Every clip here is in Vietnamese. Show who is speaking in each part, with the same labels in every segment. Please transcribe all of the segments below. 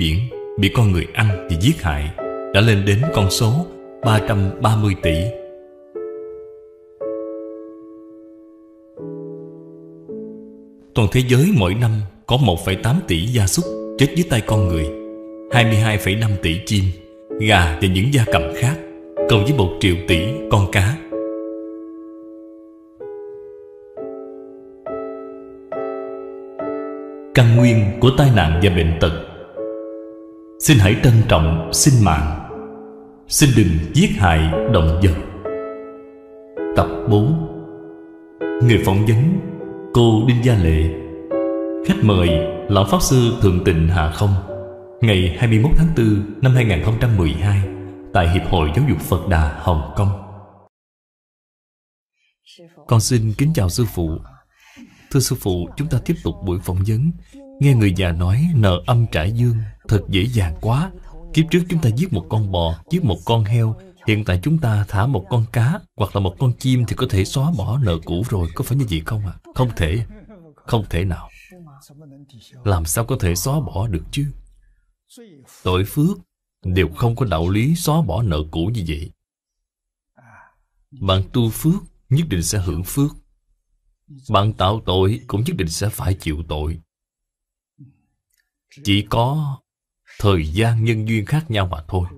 Speaker 1: biển bị con người ăn thì giết hại đã lên đến con số 330 tỷ. Toàn thế giới mỗi năm có 1,8 tỷ gia súc chết dưới tay con người, 22,5 tỷ chim, gà và những gia cầm khác, cộng với 1 triệu tỷ con cá. Căn nguyên của tai nạn và bệnh tật Xin hãy trân trọng sinh mạng Xin đừng giết hại động vật Tập 4 Người phỏng vấn Cô Đinh Gia Lệ Khách mời Lão Pháp Sư Thượng Tịnh Hạ Không Ngày 21 tháng 4 năm 2012 Tại Hiệp hội Giáo dục Phật Đà Hồng Kông Con xin kính chào sư phụ Thưa sư phụ, chúng ta tiếp tục buổi phỏng vấn Nghe người già nói nợ âm trả dương Thật dễ dàng quá Kiếp trước chúng ta giết một con bò Giết một con heo Hiện tại chúng ta thả một con cá Hoặc là một con chim Thì có thể xóa bỏ nợ cũ rồi Có phải như vậy không ạ? À? Không thể Không thể nào Làm sao có thể xóa bỏ được chứ Tội phước Đều không có đạo lý xóa bỏ nợ cũ như vậy Bạn tu phước Nhất định sẽ hưởng phước Bạn tạo tội Cũng nhất định sẽ phải chịu tội Chỉ có thời gian nhân duyên khác nhau mà thôi.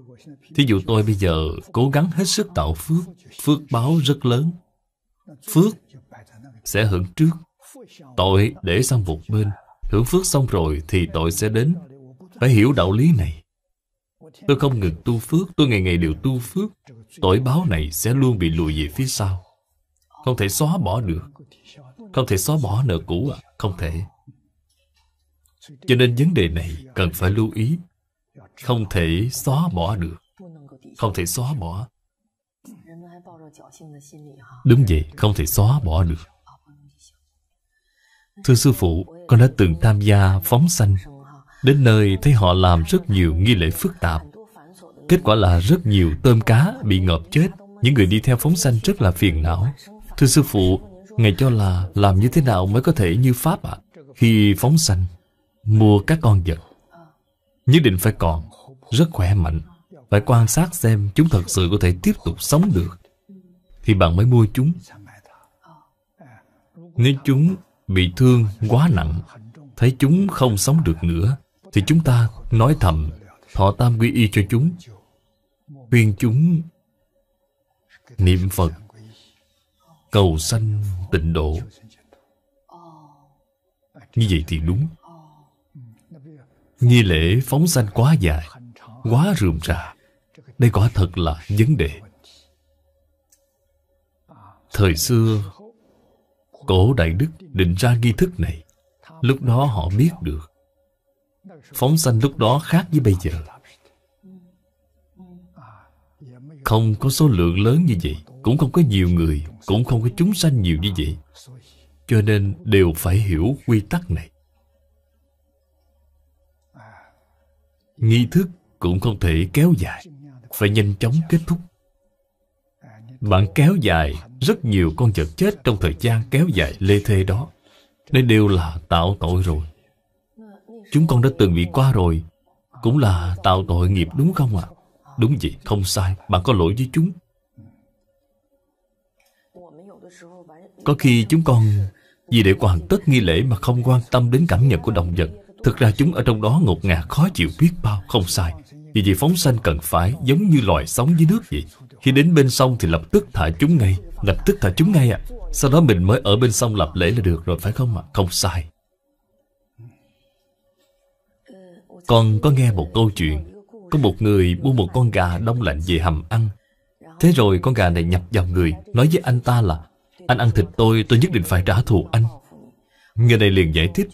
Speaker 1: Thí dụ tôi bây giờ cố gắng hết sức tạo phước, phước báo rất lớn. Phước sẽ hưởng trước, tội để sang một bên. Hưởng phước xong rồi thì tội sẽ đến. Phải hiểu đạo lý này. Tôi không ngừng tu phước, tôi ngày ngày đều tu phước. Tội báo này sẽ luôn bị lùi về phía sau. Không thể xóa bỏ được. Không thể xóa bỏ nợ cũ à? Không thể. Cho nên vấn đề này cần phải lưu ý không thể xóa bỏ được Không thể xóa bỏ Đúng vậy, không thể xóa bỏ được Thưa sư phụ, con đã từng tham gia phóng sanh Đến nơi thấy họ làm rất nhiều nghi lễ phức tạp Kết quả là rất nhiều tôm cá bị ngợp chết Những người đi theo phóng sanh rất là phiền não Thưa sư phụ, Ngài cho là làm như thế nào mới có thể như Pháp ạ? À? Khi phóng sanh, mua các con vật Nhất định phải còn Rất khỏe mạnh Phải quan sát xem chúng thật sự có thể tiếp tục sống được Thì bạn mới mua chúng Nếu chúng bị thương quá nặng Thấy chúng không sống được nữa Thì chúng ta nói thầm Thọ tam quy y cho chúng Khuyên chúng Niệm Phật Cầu sanh tịnh độ Như vậy thì đúng Nghi lễ phóng sanh quá dài Quá rườm rà Đây quả thật là vấn đề Thời xưa Cổ Đại Đức định ra nghi thức này Lúc đó họ biết được Phóng sanh lúc đó khác với bây giờ Không có số lượng lớn như vậy Cũng không có nhiều người Cũng không có chúng sanh nhiều như vậy Cho nên đều phải hiểu quy tắc này nghi thức cũng không thể kéo dài phải nhanh chóng kết thúc bạn kéo dài rất nhiều con vật chết trong thời gian kéo dài lê thê đó nên đều là tạo tội rồi chúng con đã từng bị qua rồi cũng là tạo tội nghiệp đúng không ạ à? đúng vậy không sai bạn có lỗi với chúng có khi chúng con vì để hoàn tất nghi lễ mà không quan tâm đến cảm nhận của động vật Thực ra chúng ở trong đó ngột ngạt khó chịu biết bao, không sai. Vì vậy phóng sanh cần phải giống như loài sống dưới nước vậy. Khi đến bên sông thì lập tức thả chúng ngay, lập tức thả chúng ngay ạ. À. Sau đó mình mới ở bên sông lập lễ là được rồi phải không ạ? À? Không sai. Con có nghe một câu chuyện Có một người mua một con gà đông lạnh về hầm ăn Thế rồi con gà này nhập vào người Nói với anh ta là Anh ăn thịt tôi tôi nhất định phải trả thù anh Người này liền giải thích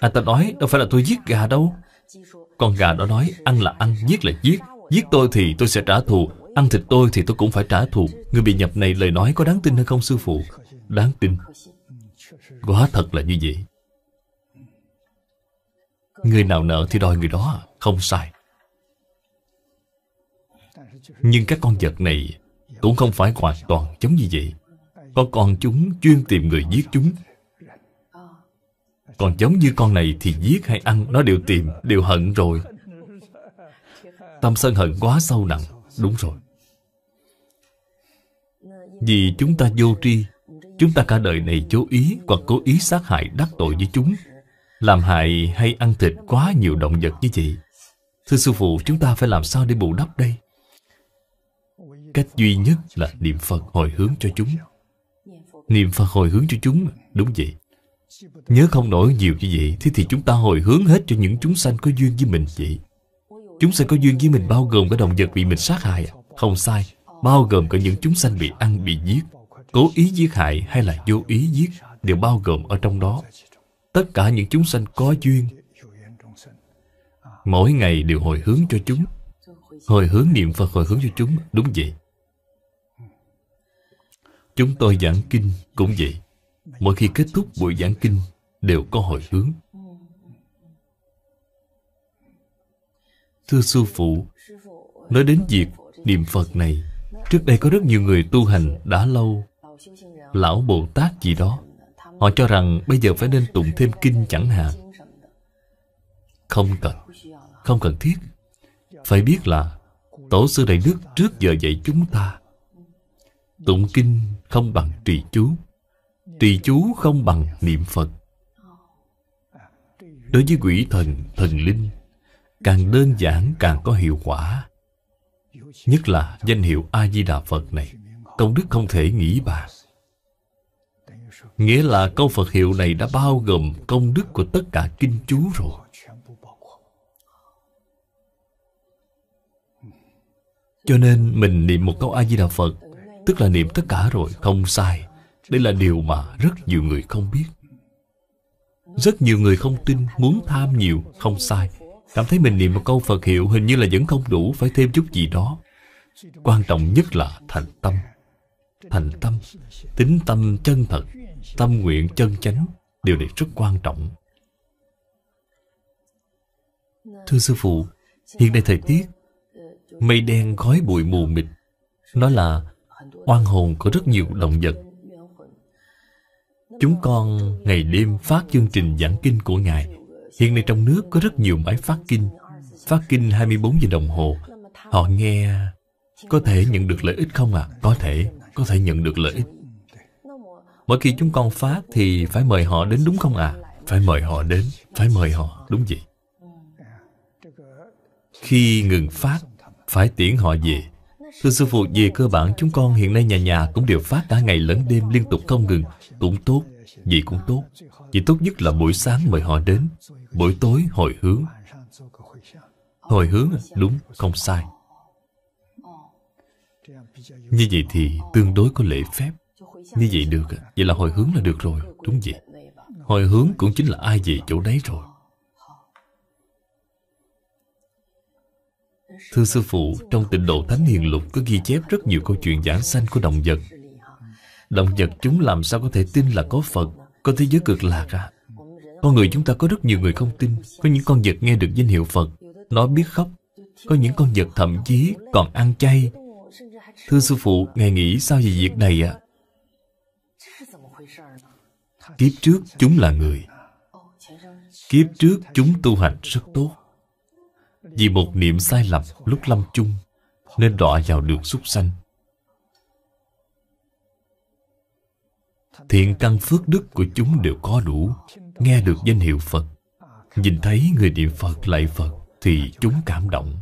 Speaker 1: anh à, ta nói đâu phải là tôi giết gà đâu Con gà đó nói ăn là ăn, giết là giết Giết tôi thì tôi sẽ trả thù Ăn thịt tôi thì tôi cũng phải trả thù Người bị nhập này lời nói có đáng tin hay không sư phụ Đáng tin Quá thật là như vậy Người nào nợ thì đòi người đó à? Không sai Nhưng các con vật này Cũng không phải hoàn toàn giống như vậy Có con chúng chuyên tìm người giết chúng còn giống như con này thì giết hay ăn Nó đều tìm, đều hận rồi Tâm sân hận quá sâu nặng Đúng rồi Vì chúng ta vô tri Chúng ta cả đời này chú ý Hoặc cố ý sát hại đắc tội với chúng Làm hại hay ăn thịt quá nhiều động vật như vậy Thưa sư phụ chúng ta phải làm sao để bù đắp đây Cách duy nhất là niệm Phật hồi hướng cho chúng Niệm Phật hồi hướng cho chúng Đúng vậy Nhớ không nổi nhiều như vậy Thế thì chúng ta hồi hướng hết cho những chúng sanh có duyên với mình vậy Chúng sanh có duyên với mình bao gồm cả động vật bị mình sát hại à? Không sai Bao gồm cả những chúng sanh bị ăn, bị giết Cố ý giết hại hay là vô ý giết Đều bao gồm ở trong đó Tất cả những chúng sanh có duyên Mỗi ngày đều hồi hướng cho chúng Hồi hướng niệm Phật hồi hướng cho chúng Đúng vậy Chúng tôi giảng kinh cũng vậy Mỗi khi kết thúc buổi giảng kinh Đều có hồi hướng Thưa sư phụ Nói đến việc niệm Phật này Trước đây có rất nhiều người tu hành đã lâu Lão Bồ Tát gì đó Họ cho rằng bây giờ phải nên tụng thêm kinh chẳng hạn Không cần Không cần thiết Phải biết là Tổ sư Đại Đức trước giờ dạy chúng ta Tụng kinh không bằng trì chú Tỳ chú không bằng niệm Phật Đối với quỷ thần, thần linh Càng đơn giản càng có hiệu quả Nhất là danh hiệu A-di-đà Phật này Công đức không thể nghĩ bàn Nghĩa là câu Phật hiệu này đã bao gồm công đức của tất cả kinh chú rồi Cho nên mình niệm một câu A-di-đà Phật Tức là niệm tất cả rồi, không sai đây là điều mà rất nhiều người không biết Rất nhiều người không tin Muốn tham nhiều không sai Cảm thấy mình niệm một câu Phật hiệu Hình như là vẫn không đủ Phải thêm chút gì đó Quan trọng nhất là thành tâm Thành tâm Tính tâm chân thật Tâm nguyện chân chánh Điều này rất quan trọng Thưa sư phụ Hiện nay thời tiết Mây đen gói bụi mù mịt Nó là oan hồn của rất nhiều động vật Chúng con ngày đêm phát chương trình giảng kinh của Ngài. Hiện nay trong nước có rất nhiều máy phát kinh. Phát kinh 24 giờ đồng hồ. Họ nghe có thể nhận được lợi ích không ạ? À? Có thể, có thể nhận được lợi ích. Mỗi khi chúng con phát thì phải mời họ đến đúng không ạ? À? Phải mời họ đến, phải mời họ, đúng vậy. Khi ngừng phát, phải tiễn họ về. Thưa sư phụ, về cơ bản chúng con hiện nay nhà nhà cũng đều phát cả ngày lẫn đêm liên tục không ngừng. Cũng tốt, vì cũng tốt Chỉ tốt nhất là buổi sáng mời họ đến Buổi tối hồi hướng Hồi hướng đúng không sai Như vậy thì tương đối có lễ phép Như vậy được Vậy là hồi hướng là được rồi Đúng vậy Hồi hướng cũng chính là ai về chỗ đấy rồi Thưa sư phụ, trong tịnh độ Thánh Hiền Lục có ghi chép rất nhiều câu chuyện giảng sanh của động vật Động vật chúng làm sao có thể tin là có Phật Có thế giới cực lạc à Con người chúng ta có rất nhiều người không tin Có những con vật nghe được danh hiệu Phật Nó biết khóc Có những con vật thậm chí còn ăn chay Thưa sư phụ, ngài nghĩ sao về việc này ạ? À? Kiếp trước chúng là người Kiếp trước chúng tu hành rất tốt Vì một niệm sai lầm lúc lâm chung Nên đọa vào đường súc sanh thiện căn phước đức của chúng đều có đủ nghe được danh hiệu phật nhìn thấy người niệm phật lại phật thì chúng cảm động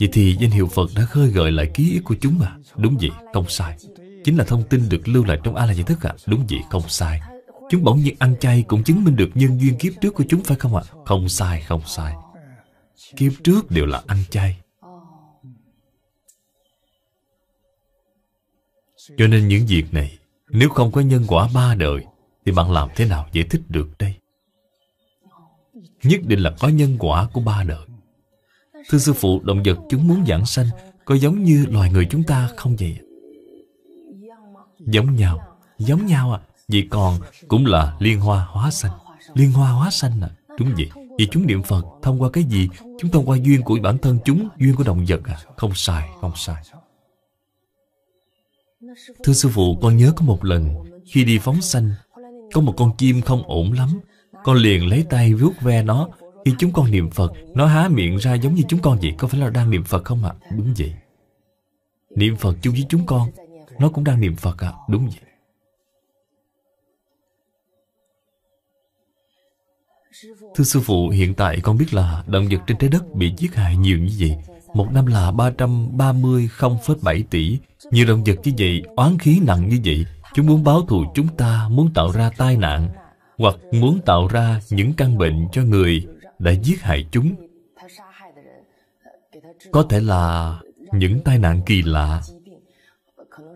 Speaker 1: vậy thì danh hiệu phật đã khơi gợi lại ký ức của chúng à đúng vậy không sai chính là thông tin được lưu lại trong a la di thức à đúng vậy không sai chúng bỗng nhiên ăn chay cũng chứng minh được nhân duyên kiếp trước của chúng phải không ạ à? không sai không sai kiếp trước đều là ăn chay cho nên những việc này nếu không có nhân quả ba đời Thì bạn làm thế nào giải thích được đây Nhất định là có nhân quả của ba đời Thưa sư phụ động vật chúng muốn giảng sanh Có giống như loài người chúng ta không vậy Giống nhau Giống nhau à Vậy còn cũng là liên hoa hóa sanh Liên hoa hóa sanh à Đúng vậy Vì chúng niệm Phật Thông qua cái gì Chúng thông qua duyên của bản thân chúng Duyên của động vật à Không sai Không sai Thưa sư phụ con nhớ có một lần Khi đi phóng sanh Có một con chim không ổn lắm Con liền lấy tay vuốt ve nó Khi chúng con niệm Phật Nó há miệng ra giống như chúng con vậy Có phải là đang niệm Phật không ạ? À? Đúng vậy Niệm Phật chung với chúng con Nó cũng đang niệm Phật ạ à? Đúng vậy Thưa sư phụ, hiện tại con biết là động vật trên trái đất bị giết hại nhiều như vậy một năm là 330 0,7 tỷ. Nhiều động vật như vậy, oán khí nặng như vậy, chúng muốn báo thù chúng ta, muốn tạo ra tai nạn, hoặc muốn tạo ra những căn bệnh cho người đã giết hại chúng. Có thể là những tai nạn kỳ lạ,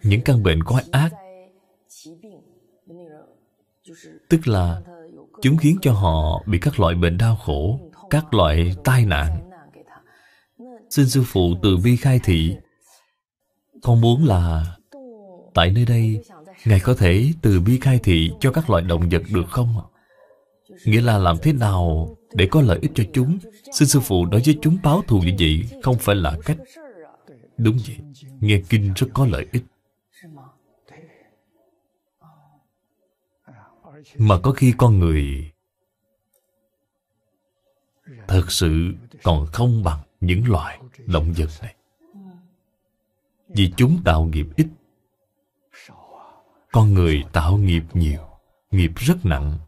Speaker 1: những căn bệnh quái ác, tức là chúng khiến cho họ bị các loại bệnh đau khổ, các loại tai nạn. Xin sư phụ từ bi khai thị Con muốn là Tại nơi đây Ngài có thể từ bi khai thị cho các loại động vật được không? Nghĩa là làm thế nào để có lợi ích cho chúng Xin sư phụ nói với chúng báo thù như vậy Không phải là cách Đúng vậy Nghe kinh rất có lợi ích Mà có khi con người Thật sự còn không bằng những loài động vật này Vì chúng tạo nghiệp ít Con người tạo nghiệp nhiều Nghiệp rất nặng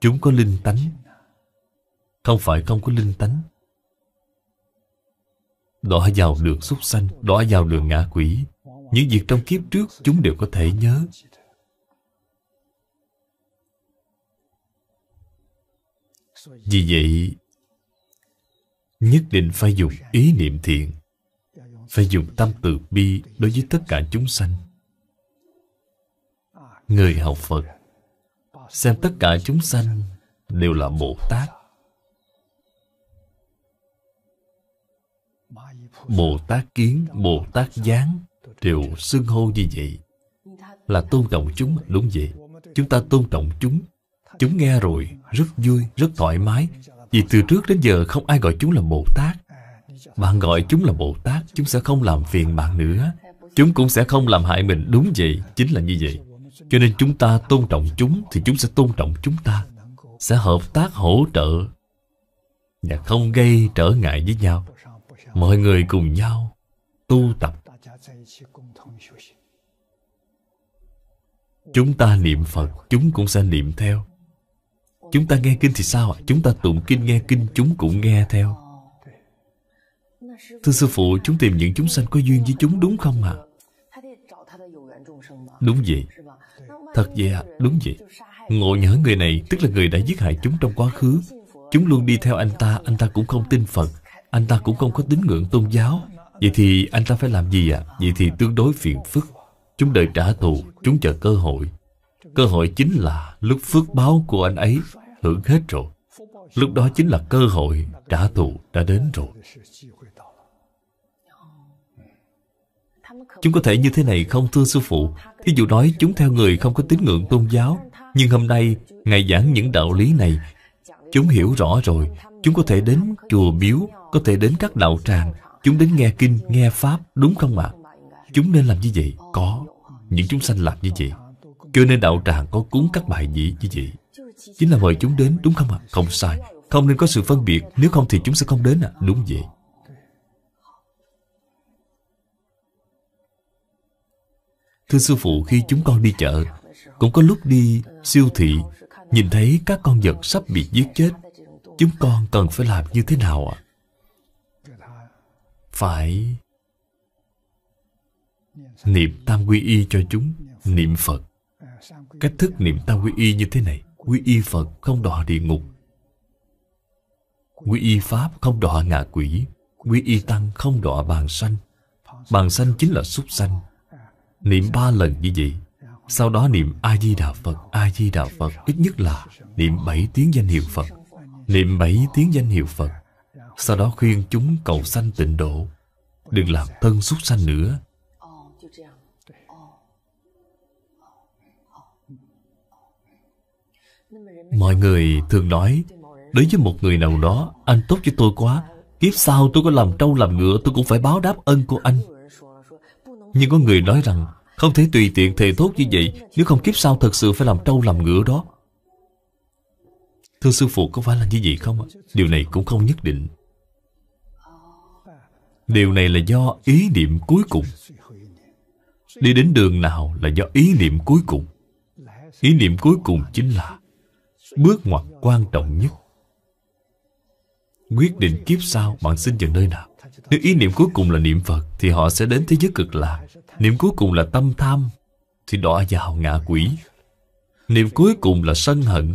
Speaker 1: Chúng có linh tánh Không phải không có linh tánh Đọa vào đường súc sanh Đọa vào đường ngã quỷ Những việc trong kiếp trước chúng đều có thể nhớ Vì vậy nhất định phải dùng ý niệm thiện phải dùng tâm từ bi đối với tất cả chúng sanh người học phật xem tất cả chúng sanh đều là bồ tát bồ tát kiến bồ tát giáng đều xưng hô như vậy là tôn trọng chúng đúng vậy chúng ta tôn trọng chúng chúng nghe rồi rất vui rất thoải mái vì từ trước đến giờ không ai gọi chúng là Bồ Tát Bạn gọi chúng là Bồ Tát Chúng sẽ không làm phiền bạn nữa Chúng cũng sẽ không làm hại mình Đúng vậy, chính là như vậy Cho nên chúng ta tôn trọng chúng Thì chúng sẽ tôn trọng chúng ta Sẽ hợp tác hỗ trợ Và không gây trở ngại với nhau Mọi người cùng nhau Tu tập Chúng ta niệm Phật Chúng cũng sẽ niệm theo Chúng ta nghe kinh thì sao ạ? Chúng ta tụng kinh nghe kinh chúng cũng nghe theo Thưa sư phụ chúng tìm những chúng sanh có duyên với chúng đúng không ạ? À? Đúng vậy Thật vậy ạ, à? đúng vậy Ngộ nhớ người này tức là người đã giết hại chúng trong quá khứ Chúng luôn đi theo anh ta, anh ta cũng không tin Phật Anh ta cũng không có tín ngưỡng tôn giáo Vậy thì anh ta phải làm gì ạ? À? Vậy thì tương đối phiền phức Chúng đợi trả thù, chúng chờ cơ hội Cơ hội chính là lúc phước báo của anh ấy hưởng hết rồi Lúc đó chính là cơ hội trả thù đã đến rồi Chúng có thể như thế này không thưa sư phụ Thí dụ nói chúng theo người không có tín ngưỡng tôn giáo Nhưng hôm nay Ngài giảng những đạo lý này Chúng hiểu rõ rồi Chúng có thể đến chùa biếu, Có thể đến các đạo tràng Chúng đến nghe kinh, nghe pháp Đúng không ạ? Chúng nên làm như vậy Có Những chúng sanh làm như vậy Cho nên đạo tràng có cúng các bài gì như vậy Chính là mời chúng đến đúng không ạ? À? Không sai Không nên có sự phân biệt Nếu không thì chúng sẽ không đến à Đúng vậy Thưa sư phụ khi chúng con đi chợ Cũng có lúc đi siêu thị Nhìn thấy các con vật sắp bị giết chết Chúng con cần phải làm như thế nào ạ? À? Phải Niệm tam quy y cho chúng Niệm Phật Cách thức niệm tam quy y như thế này quy y Phật không đọa địa ngục quy y Pháp không đọa ngạ quỷ quy y Tăng không đọa bàn sanh bàn sanh chính là súc sanh niệm ba lần như vậy sau đó niệm A-di-đà Phật A-di-đà Phật ít nhất là niệm bảy tiếng danh hiệu Phật niệm bảy tiếng danh hiệu Phật sau đó khuyên chúng cầu sanh tịnh độ đừng làm thân súc sanh nữa Mọi người thường nói Đối với một người nào đó Anh tốt với tôi quá Kiếp sau tôi có làm trâu làm ngựa Tôi cũng phải báo đáp ơn của anh Nhưng có người nói rằng Không thể tùy tiện thề tốt như vậy Nếu không kiếp sau thật sự phải làm trâu làm ngựa đó Thưa sư phụ có phải là như vậy không ạ? Điều này cũng không nhất định Điều này là do ý niệm cuối cùng Đi đến đường nào là do ý niệm cuối cùng Ý niệm cuối cùng chính là bước ngoặt quan trọng nhất quyết định kiếp sau bạn sinh vào nơi nào nếu ý niệm cuối cùng là niệm phật thì họ sẽ đến thế giới cực lạc niệm cuối cùng là tâm tham thì đọa vào ngạ quỷ niệm cuối cùng là sân hận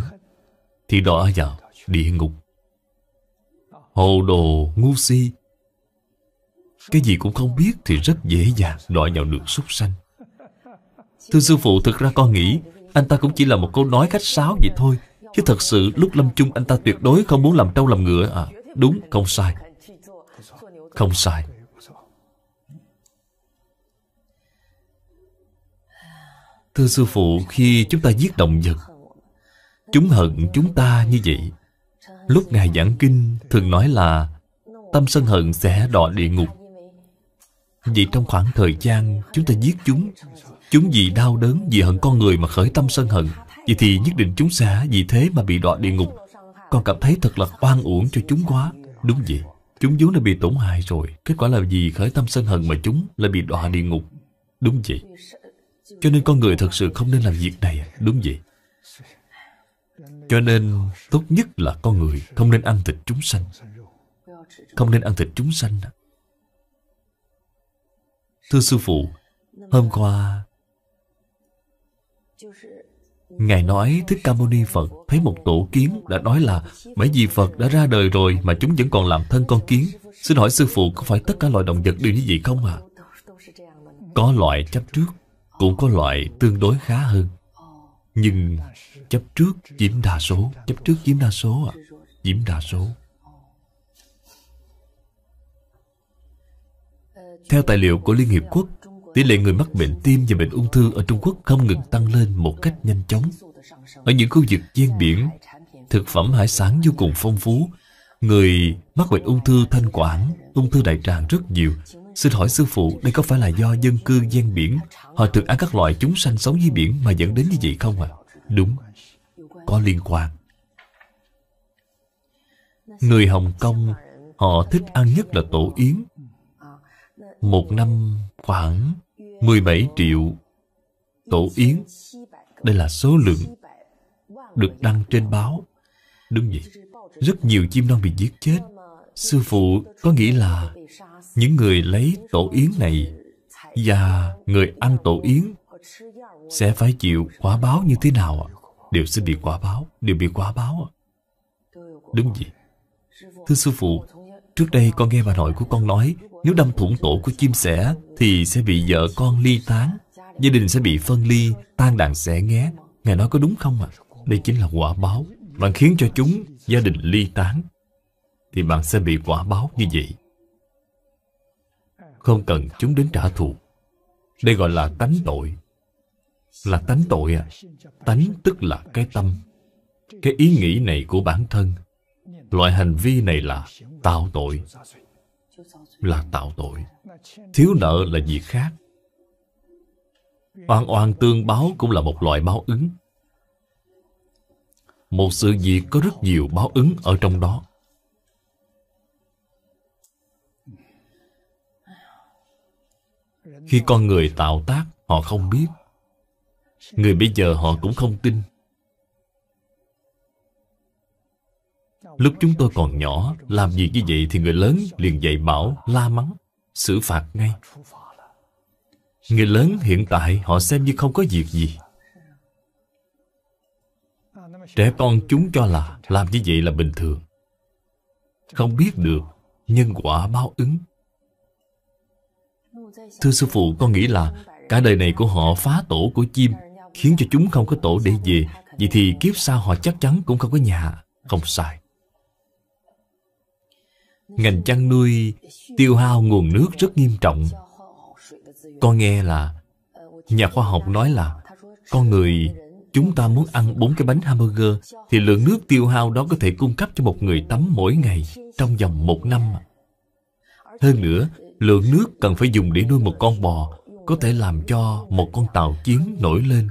Speaker 1: thì đọa vào địa ngục hồ đồ ngu si cái gì cũng không biết thì rất dễ dàng đọa vào được súc sanh thưa sư phụ thực ra con nghĩ anh ta cũng chỉ là một câu nói khách sáo vậy thôi Chứ thật sự lúc lâm chung anh ta tuyệt đối không muốn làm trâu làm ngựa à Đúng, không sai Không sai Thưa sư phụ, khi chúng ta giết động vật Chúng hận chúng ta như vậy Lúc Ngài giảng kinh thường nói là Tâm sân hận sẽ đọa địa ngục Vì trong khoảng thời gian chúng ta giết chúng Chúng vì đau đớn vì hận con người mà khởi tâm sân hận vì thì nhất định chúng sẽ vì thế mà bị đọa địa ngục Con cảm thấy thật là oan uổng cho chúng quá Đúng vậy Chúng vốn đã bị tổn hại rồi Kết quả là gì khởi tâm sân hận mà chúng lại bị đọa địa ngục Đúng vậy Cho nên con người thật sự không nên làm việc này Đúng vậy Cho nên tốt nhất là con người Không nên ăn thịt chúng sanh Không nên ăn thịt chúng sanh Thưa sư phụ Hôm qua Ngài nói Thích Ca Mâu Ni Phật thấy một tổ kiến đã nói là bởi vì Phật đã ra đời rồi mà chúng vẫn còn làm thân con kiến. Xin hỏi sư phụ có phải tất cả loài động vật đều như vậy không ạ? À? Có loại chấp trước, cũng có loại tương đối khá hơn. Nhưng chấp trước chiếm đa số, chấp trước chiếm đa số ạ, à? chiếm đa số. Theo tài liệu của Liên Hiệp Quốc, Tỷ lệ người mắc bệnh tim và bệnh ung thư ở Trung Quốc không ngừng tăng lên một cách nhanh chóng. Ở những khu vực gian biển, thực phẩm hải sản vô cùng phong phú. Người mắc bệnh ung thư thanh quản, ung thư đại tràng rất nhiều. Xin hỏi sư phụ, đây có phải là do dân cư gian biển, họ thường ăn các loại chúng sanh sống dưới biển mà dẫn đến như vậy không ạ? À? Đúng, có liên quan. Người Hồng Kông, họ thích ăn nhất là tổ yến. Một năm khoảng 17 triệu tổ yến. Đây là số lượng được đăng trên báo. Đúng vậy, rất nhiều chim non bị giết chết. Sư phụ có nghĩ là những người lấy tổ yến này và người ăn tổ yến sẽ phải chịu quả báo như thế nào ạ? Đều sẽ bị quả báo, đều bị quả báo ạ. Đúng vậy. Thưa sư phụ, trước đây con nghe bà nội của con nói nếu đâm thủng tổ của chim sẻ Thì sẽ bị vợ con ly tán Gia đình sẽ bị phân ly Tan đàn sẻ nghé Ngài nói có đúng không ạ à? Đây chính là quả báo Bạn khiến cho chúng gia đình ly tán Thì bạn sẽ bị quả báo như vậy Không cần chúng đến trả thù Đây gọi là tánh tội Là tánh tội à Tánh tức là cái tâm Cái ý nghĩ này của bản thân Loại hành vi này là tạo tội là tạo tội Thiếu nợ là việc khác Oan oan tương báo cũng là một loại báo ứng Một sự việc có rất nhiều báo ứng ở trong đó Khi con người tạo tác họ không biết Người bây giờ họ cũng không tin Lúc chúng tôi còn nhỏ Làm gì như vậy thì người lớn liền dạy bảo La mắng Xử phạt ngay Người lớn hiện tại họ xem như không có việc gì Trẻ con chúng cho là Làm như vậy là bình thường Không biết được Nhân quả báo ứng Thưa sư phụ con nghĩ là Cả đời này của họ phá tổ của chim Khiến cho chúng không có tổ để về Vậy thì kiếp sau họ chắc chắn cũng không có nhà Không sai Ngành chăn nuôi tiêu hao nguồn nước rất nghiêm trọng Con nghe là Nhà khoa học nói là Con người chúng ta muốn ăn bốn cái bánh hamburger Thì lượng nước tiêu hao đó có thể cung cấp cho một người tắm mỗi ngày Trong vòng một năm Hơn nữa Lượng nước cần phải dùng để nuôi một con bò Có thể làm cho một con tàu chiến nổi lên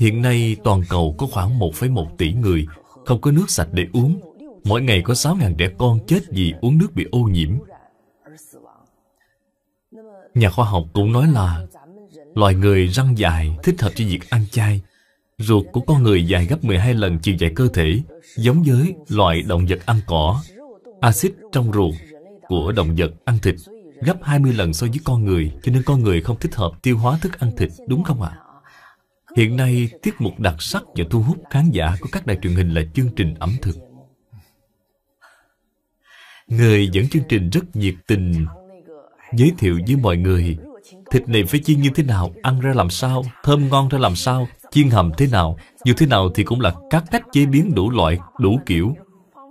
Speaker 1: Hiện nay toàn cầu có khoảng 1,1 tỷ người không có nước sạch để uống. Mỗi ngày có 6.000 trẻ con chết vì uống nước bị ô nhiễm. Nhà khoa học cũng nói là loài người răng dài thích hợp cho việc ăn chay. Ruột của con người dài gấp 12 lần chiều dài cơ thể, giống với loài động vật ăn cỏ. Axit trong ruột của động vật ăn thịt gấp 20 lần so với con người, cho nên con người không thích hợp tiêu hóa thức ăn thịt, đúng không ạ? À? Hiện nay, tiết mục đặc sắc và thu hút khán giả của các đài truyền hình là chương trình ẩm thực. Người dẫn chương trình rất nhiệt tình giới thiệu với mọi người thịt này phải chiên như thế nào, ăn ra làm sao, thơm ngon ra làm sao, chiên hầm thế nào. Dù thế nào thì cũng là các cách chế biến đủ loại, đủ kiểu.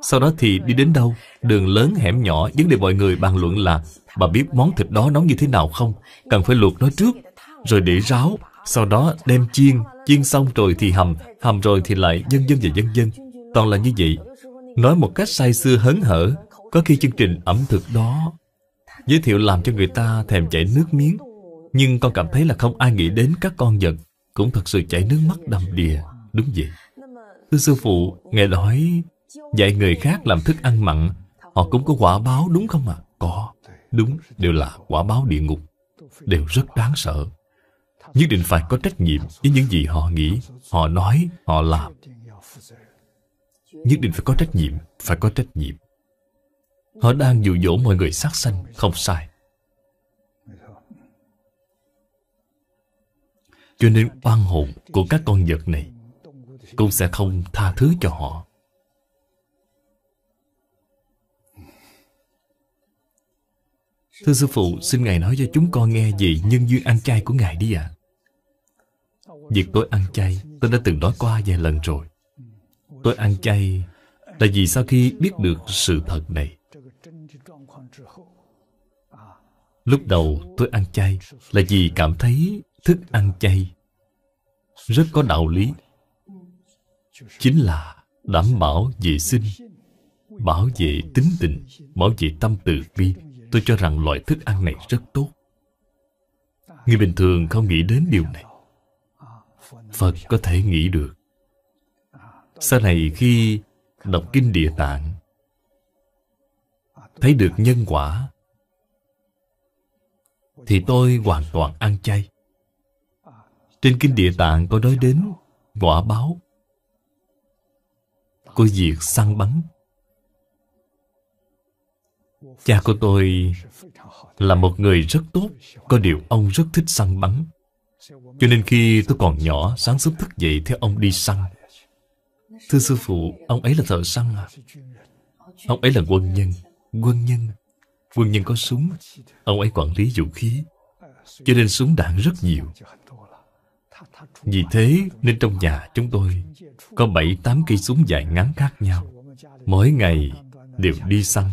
Speaker 1: Sau đó thì đi đến đâu, đường lớn hẻm nhỏ, vấn đề mọi người bàn luận là bà biết món thịt đó nóng như thế nào không? Cần phải luộc nó trước, rồi để ráo, sau đó đem chiên, chiên xong rồi thì hầm, hầm rồi thì lại dân dân và dân dân. Toàn là như vậy. Nói một cách say sưa hớn hở, có khi chương trình ẩm thực đó giới thiệu làm cho người ta thèm chảy nước miếng. Nhưng con cảm thấy là không ai nghĩ đến các con vật cũng thật sự chảy nước mắt đầm đìa. Đúng vậy. Thưa sư phụ, nghe nói dạy người khác làm thức ăn mặn, họ cũng có quả báo đúng không ạ? À? Có, đúng, đều là quả báo địa ngục, đều rất đáng sợ nhất định phải có trách nhiệm với những gì họ nghĩ họ nói họ làm nhất định phải có trách nhiệm phải có trách nhiệm họ đang dụ dỗ mọi người sát sanh không sai cho nên oan hồn của các con vật này cũng sẽ không tha thứ cho họ Thưa sư phụ, xin Ngài nói cho chúng con nghe về nhân duyên ăn chay của Ngài đi ạ. À. Việc tôi ăn chay Tôi đã từng nói qua vài lần rồi Tôi ăn chay Là vì sau khi biết được sự thật này Lúc đầu tôi ăn chay Là vì cảm thấy thức ăn chay Rất có đạo lý Chính là đảm bảo vệ sinh Bảo vệ tính tình Bảo vệ tâm từ bi Tôi cho rằng loại thức ăn này rất tốt Người bình thường không nghĩ đến điều này Phật có thể nghĩ được Sau này khi đọc Kinh Địa Tạng Thấy được nhân quả Thì tôi hoàn toàn ăn chay Trên Kinh Địa Tạng có nói đến quả báo Của việc săn bắn Cha của tôi là một người rất tốt Có điều ông rất thích săn bắn cho nên khi tôi còn nhỏ Sáng sớm thức dậy theo ông đi săn Thưa sư phụ Ông ấy là thợ săn à Ông ấy là quân nhân Quân nhân Quân nhân có súng Ông ấy quản lý vũ khí Cho nên súng đạn rất nhiều Vì thế nên trong nhà chúng tôi Có 7-8 cây súng dài ngắn khác nhau Mỗi ngày đều đi săn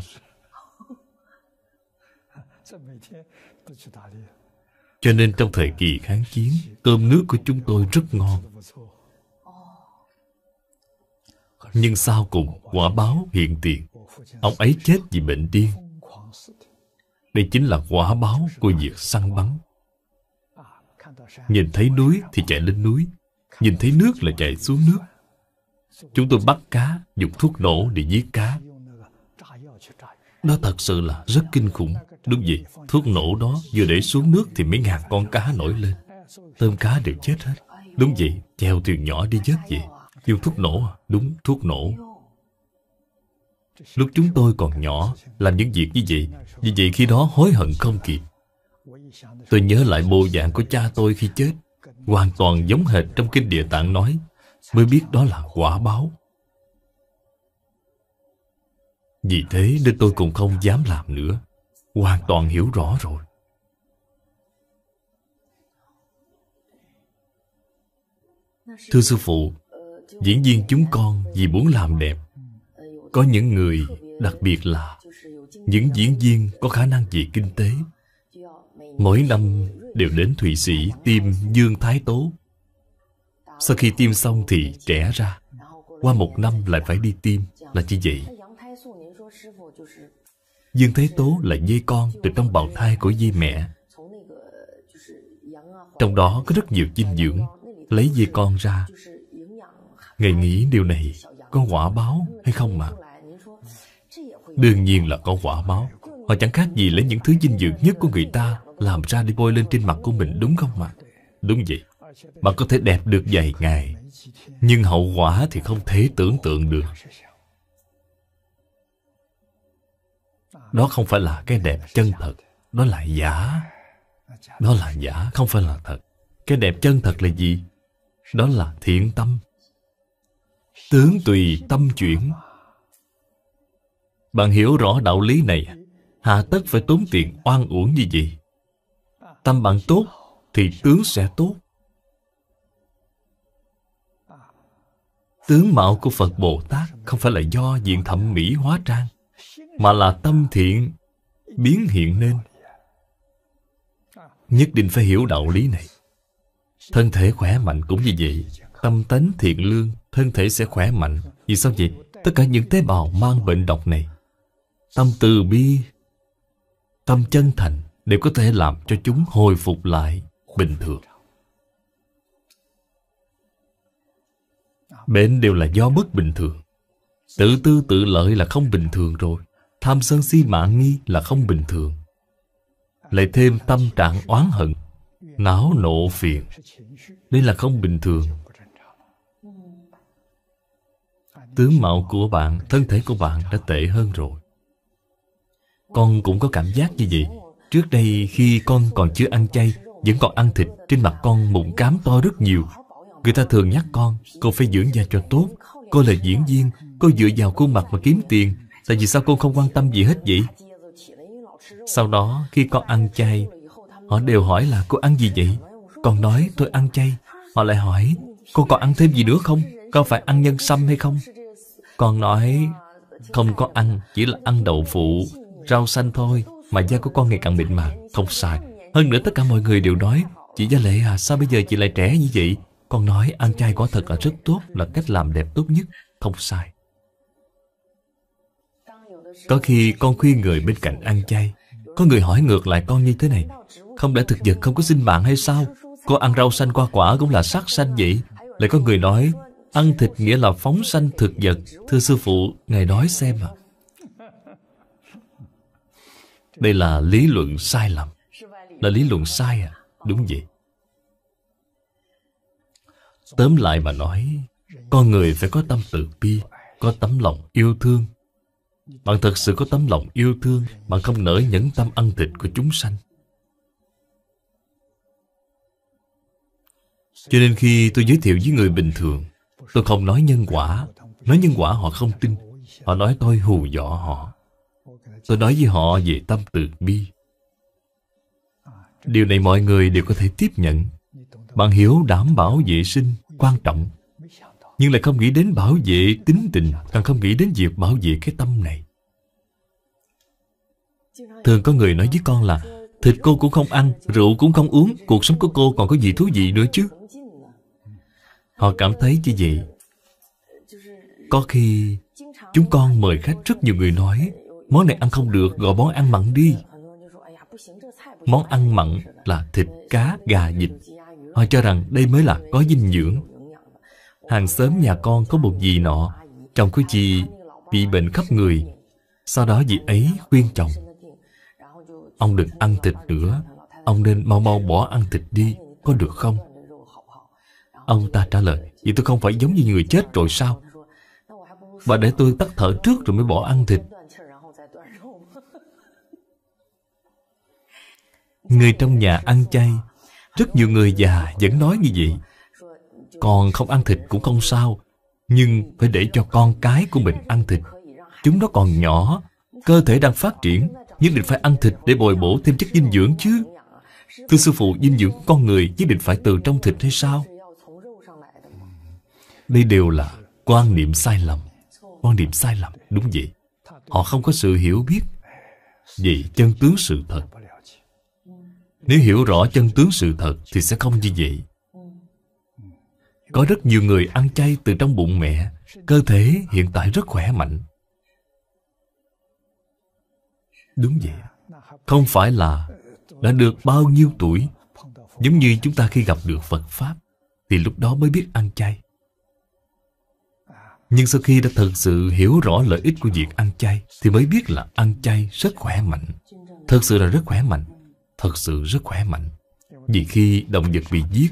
Speaker 1: Cho nên trong thời kỳ kháng chiến Cơm nước của chúng tôi rất ngon Nhưng sau cùng quả báo hiện tiền Ông ấy chết vì bệnh điên Đây chính là quả báo của việc săn bắn Nhìn thấy núi thì chạy lên núi Nhìn thấy nước là chạy xuống nước Chúng tôi bắt cá Dùng thuốc nổ để giết cá Đó thật sự là rất kinh khủng Đúng vậy, thuốc nổ đó vừa để xuống nước Thì mấy ngàn con cá nổi lên Tôm cá đều chết hết Đúng vậy, theo thuyền nhỏ đi chết vậy Dùng thuốc nổ à? Đúng, thuốc nổ Lúc chúng tôi còn nhỏ Làm những việc như vậy Vì vậy khi đó hối hận không kịp Tôi nhớ lại bộ dạng của cha tôi khi chết Hoàn toàn giống hệt trong kinh địa tạng nói Mới biết đó là quả báo Vì thế nên tôi cũng không dám làm nữa Hoàn toàn hiểu rõ rồi Thưa sư phụ Diễn viên chúng con vì muốn làm đẹp Có những người đặc biệt là Những diễn viên có khả năng về kinh tế Mỗi năm đều đến Thụy Sĩ tiêm dương thái tố Sau khi tiêm xong thì trẻ ra Qua một năm lại phải đi tiêm Là như vậy Dương thái Tố là dây con từ trong bào thai của dây mẹ Trong đó có rất nhiều dinh dưỡng lấy gì con ra ngài nghĩ điều này có quả báo hay không mà đương nhiên là có quả báo họ chẳng khác gì lấy những thứ dinh dưỡng nhất của người ta làm ra đi bôi lên trên mặt của mình đúng không mà đúng vậy bạn có thể đẹp được vài ngày nhưng hậu quả thì không thể tưởng tượng được đó không phải là cái đẹp chân thật đó là giả đó là giả không phải là thật cái đẹp chân thật là gì đó là thiện tâm tướng tùy tâm chuyển bạn hiểu rõ đạo lý này hà tất phải tốn tiền oan uổng như vậy tâm bạn tốt thì tướng sẽ tốt tướng mạo của phật bồ tát không phải là do diện thẩm mỹ hóa trang mà là tâm thiện biến hiện nên nhất định phải hiểu đạo lý này Thân thể khỏe mạnh cũng như vậy Tâm tánh thiện lương Thân thể sẽ khỏe mạnh Vì sao vậy? Tất cả những tế bào mang bệnh độc này Tâm từ bi Tâm chân thành Đều có thể làm cho chúng hồi phục lại Bình thường Bệnh đều là do bất bình thường Tự tư tự lợi là không bình thường rồi Tham sân si mạng nghi là không bình thường Lại thêm tâm trạng oán hận Não nộ phiền Đây là không bình thường Tướng mạo của bạn Thân thể của bạn đã tệ hơn rồi Con cũng có cảm giác như vậy Trước đây khi con còn chưa ăn chay Vẫn còn ăn thịt Trên mặt con mụn cám to rất nhiều Người ta thường nhắc con Cô phải dưỡng da cho tốt Cô là diễn viên Cô dựa vào khuôn mặt mà kiếm tiền Tại vì sao cô không quan tâm gì hết vậy Sau đó khi con ăn chay Họ đều hỏi là cô ăn gì vậy? Còn nói tôi ăn chay. Họ lại hỏi cô còn ăn thêm gì nữa không? Có phải ăn nhân sâm hay không? còn nói không có ăn, chỉ là ăn đậu phụ, rau xanh thôi. Mà da của con ngày càng mịn màng, không sai. Hơn nữa tất cả mọi người đều nói Chị Gia Lệ à, sao bây giờ chị lại trẻ như vậy? Con nói ăn chay quả thật là rất tốt, là cách làm đẹp tốt nhất, không sai. Có khi con khuyên người bên cạnh ăn chay Có người hỏi ngược lại con như thế này không lẽ thực vật không có sinh mạng hay sao có ăn rau xanh qua quả cũng là sát sanh vậy Lại có người nói Ăn thịt nghĩa là phóng sanh thực vật Thưa sư phụ, Ngài nói xem à Đây là lý luận sai lầm Là lý luận sai à Đúng vậy Tóm lại mà nói Con người phải có tâm từ bi Có tấm lòng yêu thương Bạn thật sự có tấm lòng yêu thương Bạn không nỡ nhẫn tâm ăn thịt của chúng sanh Cho nên khi tôi giới thiệu với người bình thường Tôi không nói nhân quả Nói nhân quả họ không tin Họ nói tôi hù dọa họ Tôi nói với họ về tâm từ bi Điều này mọi người đều có thể tiếp nhận Bạn hiểu đảm bảo vệ sinh quan trọng Nhưng lại không nghĩ đến bảo vệ tính tình Càng không nghĩ đến việc bảo vệ cái tâm này Thường có người nói với con là Thịt cô cũng không ăn Rượu cũng không uống Cuộc sống của cô còn có gì thú vị nữa chứ Họ cảm thấy như vậy Có khi Chúng con mời khách rất nhiều người nói Món này ăn không được gọi món ăn mặn đi Món ăn mặn là thịt, cá, gà, vịt Họ cho rằng đây mới là có dinh dưỡng Hàng xóm nhà con có một dì nọ Chồng của chị bị bệnh khắp người Sau đó dì ấy khuyên chồng Ông đừng ăn thịt nữa Ông nên mau mau bỏ ăn thịt đi Có được không Ông ta trả lời Vậy tôi không phải giống như người chết rồi sao Và để tôi tắt thở trước rồi mới bỏ ăn thịt Người trong nhà ăn chay Rất nhiều người già vẫn nói như vậy Còn không ăn thịt cũng không sao Nhưng phải để cho con cái của mình ăn thịt Chúng nó còn nhỏ Cơ thể đang phát triển Nhất định phải ăn thịt để bồi bổ thêm chất dinh dưỡng chứ Thưa sư phụ, dinh dưỡng con người nhất định phải từ trong thịt hay sao? Ừ. Đây đều là quan niệm sai lầm Quan niệm sai lầm, đúng vậy Họ không có sự hiểu biết Vậy chân tướng sự thật Nếu hiểu rõ chân tướng sự thật Thì sẽ không như vậy Có rất nhiều người ăn chay từ trong bụng mẹ Cơ thể hiện tại rất khỏe mạnh Đúng vậy Không phải là Đã được bao nhiêu tuổi Giống như chúng ta khi gặp được Phật Pháp Thì lúc đó mới biết ăn chay Nhưng sau khi đã thật sự hiểu rõ lợi ích của việc ăn chay Thì mới biết là ăn chay rất khỏe mạnh Thật sự là rất khỏe mạnh Thật sự rất khỏe mạnh Vì khi động vật bị giết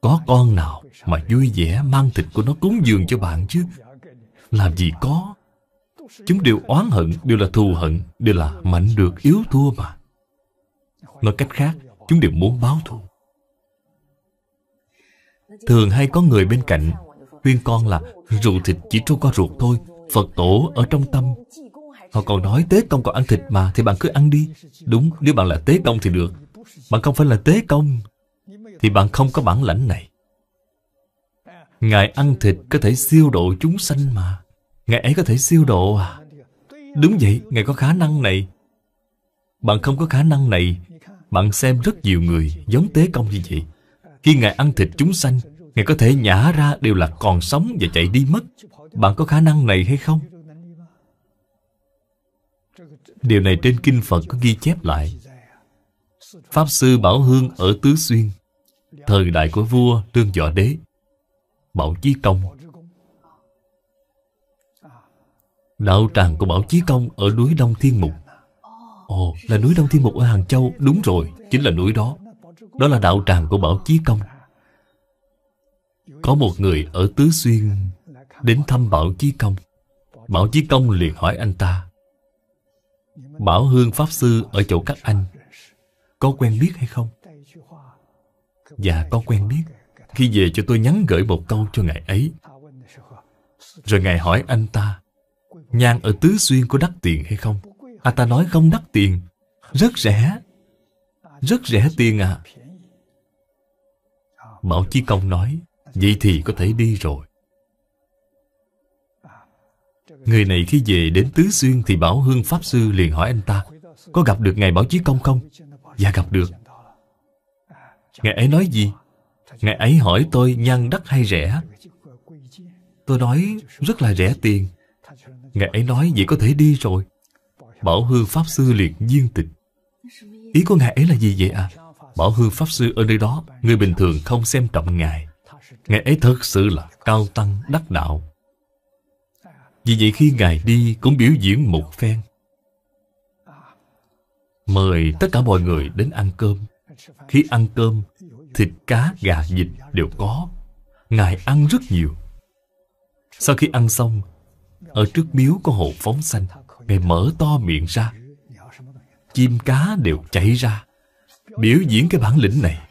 Speaker 1: Có con nào mà vui vẻ mang thịt của nó cúng dường cho bạn chứ Làm gì có Chúng đều oán hận, đều là thù hận, đều là mạnh được yếu thua mà. Nói cách khác, chúng đều muốn báo thù. Thường hay có người bên cạnh khuyên con là rượu thịt chỉ trôi qua ruột thôi, Phật tổ ở trong tâm. Họ còn nói tế công còn ăn thịt mà thì bạn cứ ăn đi. Đúng, nếu bạn là tế công thì được. Bạn không phải là tế công thì bạn không có bản lãnh này. Ngài ăn thịt có thể siêu độ chúng sanh mà. Ngài ấy có thể siêu độ à Đúng vậy, Ngài có khả năng này Bạn không có khả năng này Bạn xem rất nhiều người giống tế công như vậy Khi Ngài ăn thịt chúng sanh Ngài có thể nhả ra đều là còn sống và chạy đi mất Bạn có khả năng này hay không? Điều này trên Kinh Phật có ghi chép lại Pháp Sư Bảo Hương ở Tứ Xuyên Thời đại của vua Trương Võ Đế Bảo Chí Công Đạo tràng của Bảo Chí Công ở núi Đông Thiên Mục Ồ, là núi Đông Thiên Mục ở Hàng Châu Đúng rồi, chính là núi đó Đó là đạo tràng của Bảo Chí Công Có một người ở Tứ Xuyên Đến thăm Bảo Chí Công Bảo Chí Công liền hỏi anh ta Bảo Hương Pháp Sư ở chỗ các anh Có quen biết hay không? Dạ có quen biết Khi về cho tôi nhắn gửi một câu cho ngài ấy Rồi ngài hỏi anh ta Nhang ở Tứ Xuyên có đắt tiền hay không? À ta nói không đắt tiền. Rất rẻ. Rất rẻ tiền à. Bảo Chí Công nói, vậy thì có thể đi rồi. Người này khi về đến Tứ Xuyên thì Bảo Hương Pháp Sư liền hỏi anh ta, có gặp được Ngài Bảo Chí Công không? Dạ gặp được. Ngài ấy nói gì? Ngài ấy hỏi tôi nhan đắt hay rẻ? Tôi nói rất là rẻ tiền. Ngài ấy nói vậy có thể đi rồi Bảo hư Pháp Sư liền viên tịch Ý của Ngài ấy là gì vậy à Bảo hư Pháp Sư ở nơi đó Người bình thường không xem trọng Ngài Ngài ấy thật sự là cao tăng đắc đạo Vì vậy khi Ngài đi cũng biểu diễn một phen Mời tất cả mọi người đến ăn cơm Khi ăn cơm Thịt cá gà vịt đều có Ngài ăn rất nhiều Sau khi ăn xong ở trước miếu có hồ phóng xanh Ngài mở to miệng ra Chim cá đều chảy ra Biểu diễn cái bản lĩnh này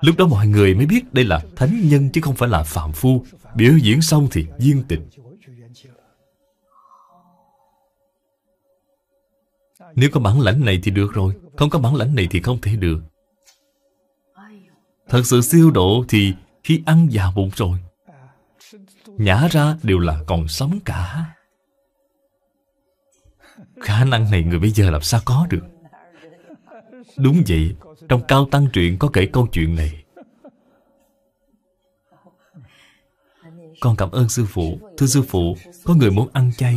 Speaker 1: Lúc đó mọi người mới biết đây là thánh nhân chứ không phải là phạm phu Biểu diễn xong thì viên tịch Nếu có bản lãnh này thì được rồi Không có bản lãnh này thì không thể được Thật sự siêu độ thì khi ăn già bụng rồi Nhả ra đều là còn sống cả Khả năng này người bây giờ làm sao có được Đúng vậy Trong Cao Tăng Truyện có kể câu chuyện này Con cảm ơn sư phụ Thưa sư phụ Có người muốn ăn chay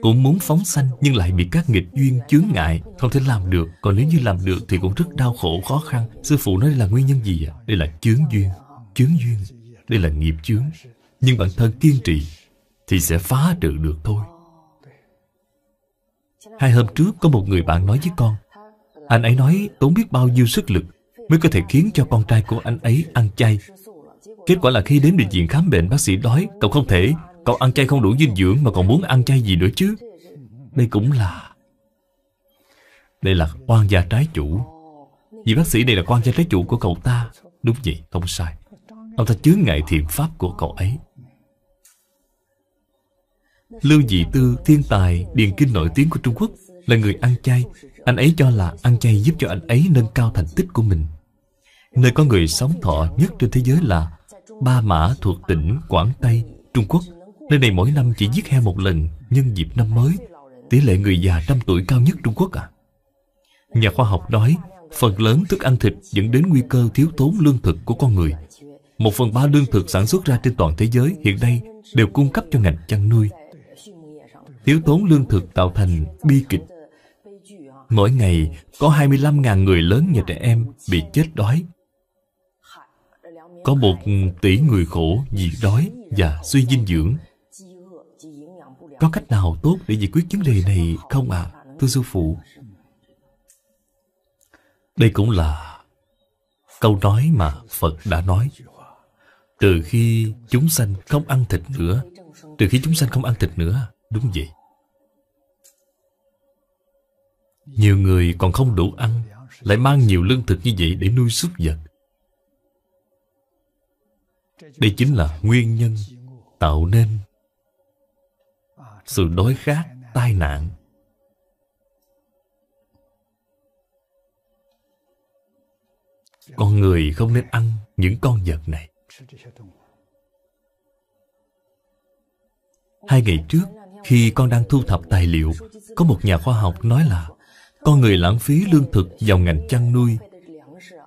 Speaker 1: Cũng muốn phóng sanh Nhưng lại bị các nghịch duyên chướng ngại Không thể làm được Còn nếu như làm được Thì cũng rất đau khổ khó khăn Sư phụ nói đây là nguyên nhân gì ạ Đây là chướng duyên Chướng duyên Đây là nghiệp chướng Nhưng bản thân kiên trì Thì sẽ phá trừ được thôi Hai hôm trước có một người bạn nói với con Anh ấy nói tốn biết bao nhiêu sức lực Mới có thể khiến cho con trai của anh ấy ăn chay Kết quả là khi đến bệnh viện khám bệnh Bác sĩ nói cậu không thể Cậu ăn chay không đủ dinh dưỡng mà còn muốn ăn chay gì nữa chứ Đây cũng là Đây là quan gia trái chủ Vì bác sĩ đây là quan gia trái chủ của cậu ta Đúng vậy, không sai Ông ta chướng ngại thiện pháp của cậu ấy Lưu Dị Tư, thiên tài, điền kinh nổi tiếng của Trung Quốc Là người ăn chay Anh ấy cho là ăn chay giúp cho anh ấy nâng cao thành tích của mình Nơi có người sống thọ nhất trên thế giới là Ba Mã thuộc tỉnh Quảng Tây, Trung Quốc Nơi này mỗi năm chỉ giết heo một lần nhân dịp năm mới Tỷ lệ người già trăm tuổi cao nhất Trung Quốc à Nhà khoa học nói Phần lớn thức ăn thịt dẫn đến nguy cơ thiếu tốn lương thực của con người Một phần ba lương thực sản xuất ra trên toàn thế giới hiện nay đều cung cấp cho ngành chăn nuôi thiếu thốn lương thực tạo thành bi kịch. Mỗi ngày có 25.000 người lớn và trẻ em bị chết đói. Có một tỷ người khổ vì đói và suy dinh dưỡng. Có cách nào tốt để giải quyết vấn đề này không ạ, à, thưa sư phụ? Đây cũng là câu nói mà Phật đã nói. Từ khi chúng sanh không ăn thịt nữa, từ khi chúng sanh không ăn thịt nữa, Đúng vậy Nhiều người còn không đủ ăn Lại mang nhiều lương thực như vậy để nuôi súc vật Đây chính là nguyên nhân tạo nên Sự đói khát, tai nạn Con người không nên ăn những con vật này Hai ngày trước khi con đang thu thập tài liệu, có một nhà khoa học nói là con người lãng phí lương thực vào ngành chăn nuôi.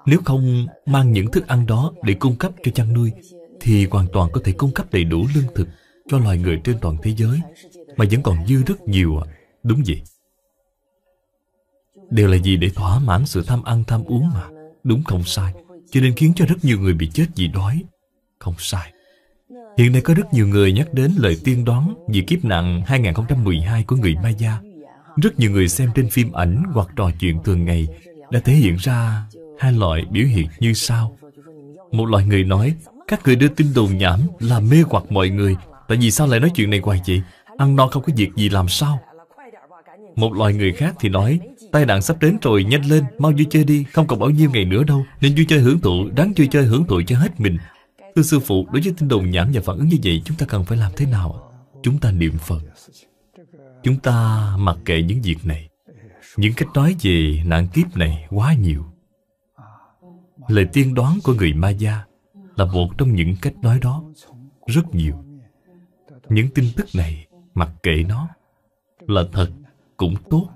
Speaker 1: Nếu không mang những thức ăn đó để cung cấp cho chăn nuôi, thì hoàn toàn có thể cung cấp đầy đủ lương thực cho loài người trên toàn thế giới, mà vẫn còn dư rất nhiều à. Đúng vậy. Đều là gì để thỏa mãn sự tham ăn tham uống mà. Đúng không sai. Cho nên khiến cho rất nhiều người bị chết vì đói. Không sai. Hiện nay có rất nhiều người nhắc đến lời tiên đoán về kiếp nạn 2012 của người Maya. Rất nhiều người xem trên phim ảnh hoặc trò chuyện thường ngày đã thể hiện ra hai loại biểu hiện như sau. Một loại người nói, các người đưa tin đồn nhảm là mê hoặc mọi người. Tại vì sao lại nói chuyện này hoài vậy? Ăn no không có việc gì làm sao? Một loại người khác thì nói, tai nạn sắp đến rồi, nhanh lên, mau vui chơi đi, không còn bao nhiêu ngày nữa đâu. Nên vui chơi hưởng thụ, đáng vui chơi hưởng thụ cho hết mình. Thưa sư phụ, đối với tin đồn nhảm và phản ứng như vậy, chúng ta cần phải làm thế nào? Chúng ta niệm Phật. Chúng ta mặc kệ những việc này. Những cách nói về nạn kiếp này quá nhiều. Lời tiên đoán của người Ma Gia là một trong những cách nói đó rất nhiều. Những tin tức này, mặc kệ nó, là thật cũng tốt,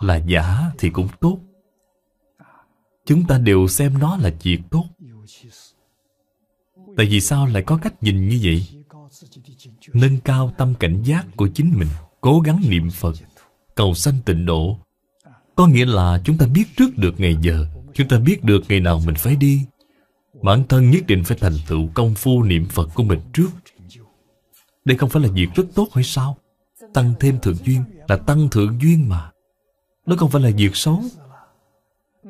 Speaker 1: là giả thì cũng tốt. Chúng ta đều xem nó là việc tốt. Tại vì sao lại có cách nhìn như vậy? Nâng cao tâm cảnh giác của chính mình Cố gắng niệm Phật Cầu sanh tịnh độ Có nghĩa là chúng ta biết trước được ngày giờ Chúng ta biết được ngày nào mình phải đi Bản thân nhất định phải thành tựu công phu niệm Phật của mình trước Đây không phải là việc rất tốt hay sao? Tăng thêm thượng duyên là tăng thượng duyên mà Đó không phải là việc xấu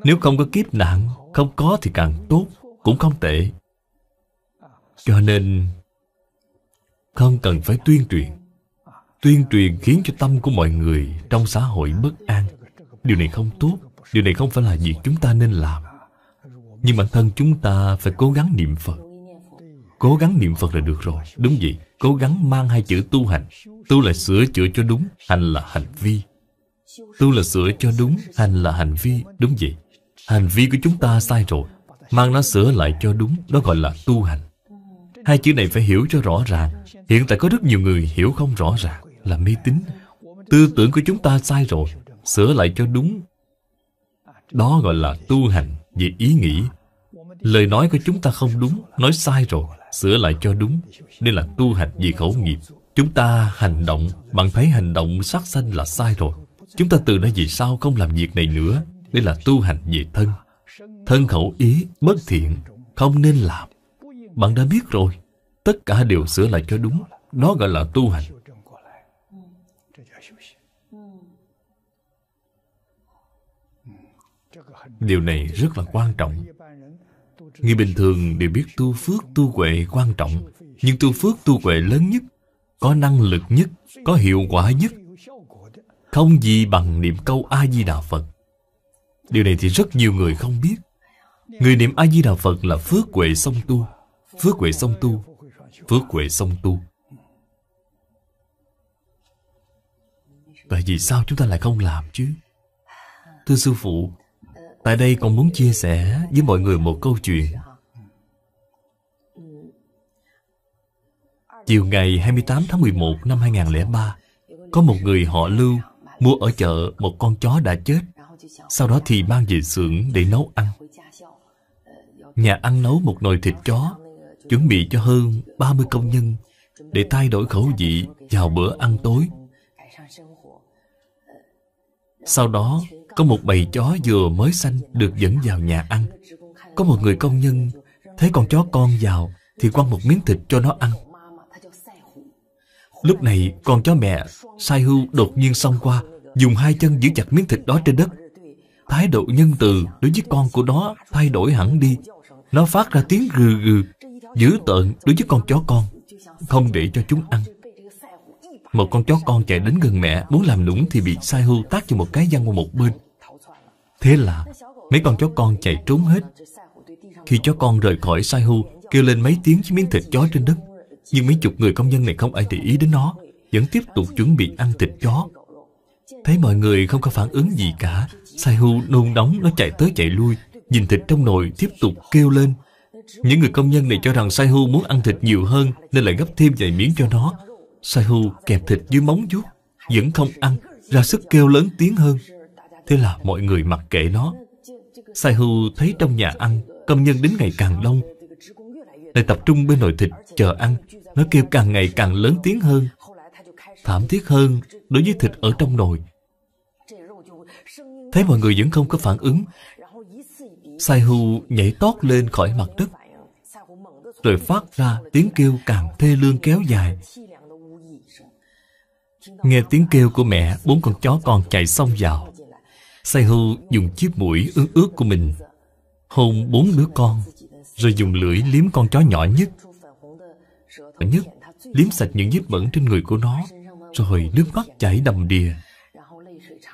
Speaker 1: Nếu không có kiếp nạn Không có thì càng tốt Cũng không tệ cho nên Không cần phải tuyên truyền Tuyên truyền khiến cho tâm của mọi người Trong xã hội bất an Điều này không tốt Điều này không phải là việc chúng ta nên làm Nhưng bản thân chúng ta phải cố gắng niệm Phật Cố gắng niệm Phật là được rồi Đúng vậy Cố gắng mang hai chữ tu hành Tu là sửa chữa cho đúng Hành là hành vi Tu là sửa cho đúng Hành là hành vi Đúng vậy Hành vi của chúng ta sai rồi Mang nó sửa lại cho đúng Đó gọi là tu hành Hai chữ này phải hiểu cho rõ ràng Hiện tại có rất nhiều người hiểu không rõ ràng Là mê tín Tư tưởng của chúng ta sai rồi Sửa lại cho đúng Đó gọi là tu hành về ý nghĩ Lời nói của chúng ta không đúng Nói sai rồi Sửa lại cho đúng Đây là tu hành về khẩu nghiệp Chúng ta hành động Bạn thấy hành động sát sanh là sai rồi Chúng ta từ nay vì sao không làm việc này nữa Đây là tu hành về thân Thân khẩu ý bất thiện Không nên làm bạn đã biết rồi Tất cả đều sửa lại cho đúng nó gọi là tu hành Điều này rất là quan trọng Người bình thường đều biết tu phước tu huệ quan trọng Nhưng tu phước tu huệ lớn nhất Có năng lực nhất Có hiệu quả nhất Không gì bằng niệm câu A-di-đà Phật Điều này thì rất nhiều người không biết Người niệm A-di-đà Phật là phước huệ song tu Phước huệ song tu Phước huệ song tu tại vì sao chúng ta lại không làm chứ? Thưa sư phụ Tại đây con muốn chia sẻ với mọi người một câu chuyện Chiều ngày 28 tháng 11 năm 2003 Có một người họ Lưu Mua ở chợ một con chó đã chết Sau đó thì mang về xưởng để nấu ăn Nhà ăn nấu một nồi thịt chó chuẩn bị cho hơn 30 công nhân để thay đổi khẩu vị vào bữa ăn tối. Sau đó, có một bầy chó vừa mới sanh được dẫn vào nhà ăn. Có một người công nhân thấy con chó con vào thì quăng một miếng thịt cho nó ăn. Lúc này, con chó mẹ Sai Hưu đột nhiên xông qua, dùng hai chân giữ chặt miếng thịt đó trên đất. Thái độ nhân từ đối với con của nó thay đổi hẳn đi. Nó phát ra tiếng gừ gừ dữ tợn đối với con chó con Không để cho chúng ăn Một con chó con chạy đến gần mẹ Muốn làm nũng thì bị sai hưu tác cho một cái văng qua một bên Thế là mấy con chó con chạy trốn hết Khi chó con rời khỏi sai hưu Kêu lên mấy tiếng với miếng thịt chó trên đất Nhưng mấy chục người công nhân này không ai để ý đến nó Vẫn tiếp tục chuẩn bị ăn thịt chó Thấy mọi người không có phản ứng gì cả Sai hưu nôn nóng nó chạy tới chạy lui Nhìn thịt trong nồi tiếp tục kêu lên những người công nhân này cho rằng Sai Hu muốn ăn thịt nhiều hơn Nên lại gấp thêm vài miếng cho nó Sai Hu kẹp thịt dưới móng vuốt Vẫn không ăn Ra sức kêu lớn tiếng hơn Thế là mọi người mặc kệ nó Sai Hu thấy trong nhà ăn Công nhân đến ngày càng đông Lại tập trung bên nồi thịt chờ ăn Nó kêu càng ngày càng lớn tiếng hơn Thảm thiết hơn đối với thịt ở trong nồi Thấy mọi người vẫn không có phản ứng Sai Hu nhảy tót lên khỏi mặt đất rồi phát ra tiếng kêu càng thê lương kéo dài. Nghe tiếng kêu của mẹ, bốn con chó con chạy xong vào. Sai hư dùng chiếc mũi ướt ướt của mình, hôn bốn đứa con, rồi dùng lưỡi liếm con chó nhỏ nhất. nhỏ Nhất, liếm sạch những vết bẩn trên người của nó, rồi nước mắt chảy đầm đìa.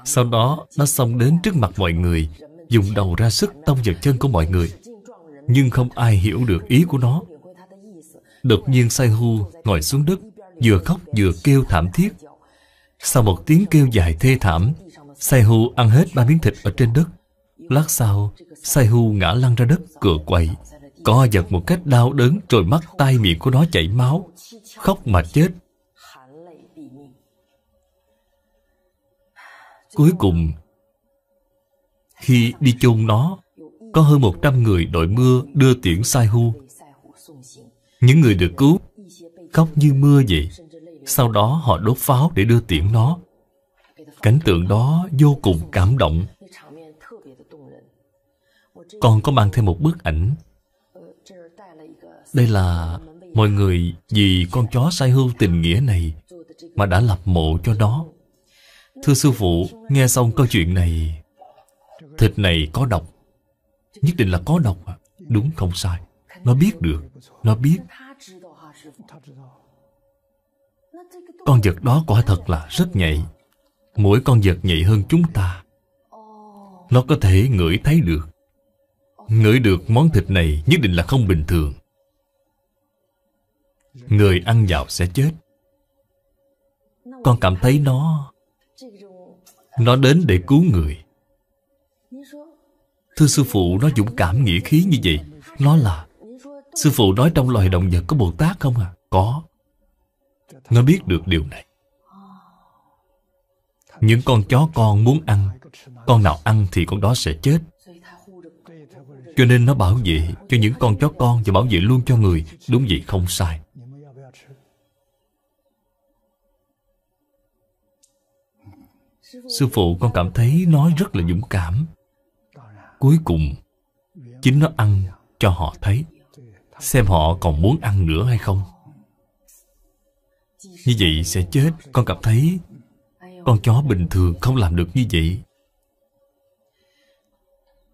Speaker 1: Sau đó, nó xông đến trước mặt mọi người, dùng đầu ra sức tông vào chân của mọi người. Nhưng không ai hiểu được ý của nó Đột nhiên Sai Hu ngồi xuống đất Vừa khóc vừa kêu thảm thiết Sau một tiếng kêu dài thê thảm Sai Hu ăn hết ba miếng thịt ở trên đất Lát sau Sai Hu ngã lăn ra đất cửa quậy Co giật một cách đau đớn Rồi mắt tay miệng của nó chảy máu Khóc mà chết Cuối cùng Khi đi chôn nó Có hơn 100 người đội mưa đưa tiễn Sai Hu những người được cứu khóc như mưa vậy Sau đó họ đốt pháo để đưa tiễn nó Cảnh tượng đó vô cùng cảm động
Speaker 2: Còn có mang thêm một bức
Speaker 1: ảnh Đây là mọi người vì con chó sai hưu tình nghĩa này Mà đã lập mộ cho nó Thưa sư phụ, nghe xong câu chuyện này Thịt này có độc Nhất định là có độc Đúng không sai nó biết được, nó biết. Con vật đó quả thật là rất nhạy. Mỗi con vật nhạy hơn chúng ta. Nó có thể ngửi thấy được. Ngửi được món thịt này nhất định là không bình thường. Người ăn vào sẽ chết. Con cảm thấy nó... Nó đến để cứu người. Thưa sư phụ, nó dũng cảm nghĩa khí như vậy. Nó là Sư phụ nói trong loài động vật có Bồ Tát không à? Có Nó biết được điều này Những con chó con muốn ăn Con nào ăn thì con đó sẽ chết Cho nên nó bảo vệ cho những con chó con Và bảo vệ luôn cho người Đúng vậy không sai Sư phụ con cảm thấy nói rất là dũng cảm Cuối cùng Chính nó ăn cho họ thấy Xem họ còn muốn ăn nữa hay không Như vậy sẽ chết Con cảm thấy Con chó bình thường không làm được như vậy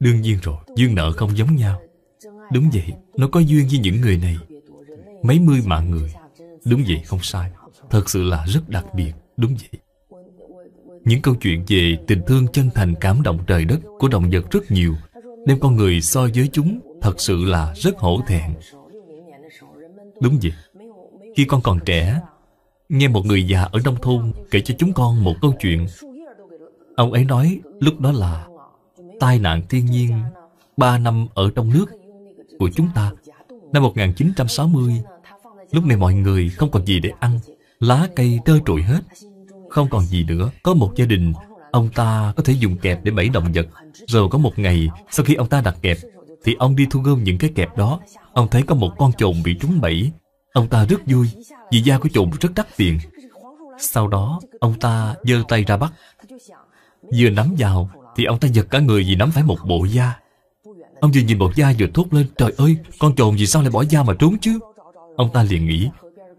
Speaker 1: Đương nhiên rồi Duyên nợ không giống nhau Đúng vậy Nó có duyên với những người này Mấy mươi mạng người Đúng vậy không sai Thật sự là rất đặc biệt Đúng vậy những câu chuyện về tình thương chân thành cảm động trời đất của động vật rất nhiều đem con người so với chúng Thật sự là rất hổ thẹn Đúng vậy Khi con còn trẻ Nghe một người già ở nông thôn kể cho chúng con một câu chuyện Ông ấy nói lúc đó là Tai nạn thiên nhiên ba năm ở trong nước của chúng ta Năm 1960 Lúc này mọi người không còn gì để ăn Lá cây trơ trụi hết Không còn gì nữa Có một gia đình Ông ta có thể dùng kẹp để bẫy động vật Rồi có một ngày Sau khi ông ta đặt kẹp thì ông đi thu gom những cái kẹp đó Ông thấy có một con trồn bị trúng bẫy Ông ta rất vui Vì da của trồn rất đắt tiền Sau đó ông ta giơ tay ra bắt Vừa nắm vào Thì ông ta giật cả người vì nắm phải một bộ da Ông vừa nhìn bộ da vừa thốt lên Trời ơi con trồn vì sao lại bỏ da mà trốn chứ Ông ta liền nghĩ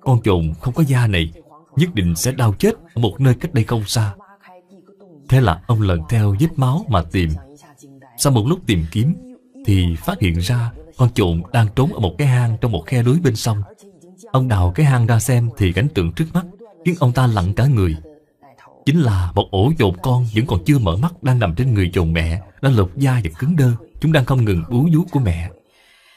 Speaker 1: Con trồn không có da này Nhất định sẽ đau chết Ở một nơi cách đây không xa Thế là ông lần theo vết máu mà tìm Sau một lúc tìm kiếm thì phát hiện ra Con trộm đang trốn ở một cái hang Trong một khe núi bên sông Ông đào cái hang ra xem Thì cảnh tượng trước mắt Khiến ông ta lặng cả người Chính là một ổ dồn con Vẫn còn chưa mở mắt Đang nằm trên người dồn mẹ Đã lột da và cứng đơ Chúng đang không ngừng bú vú của mẹ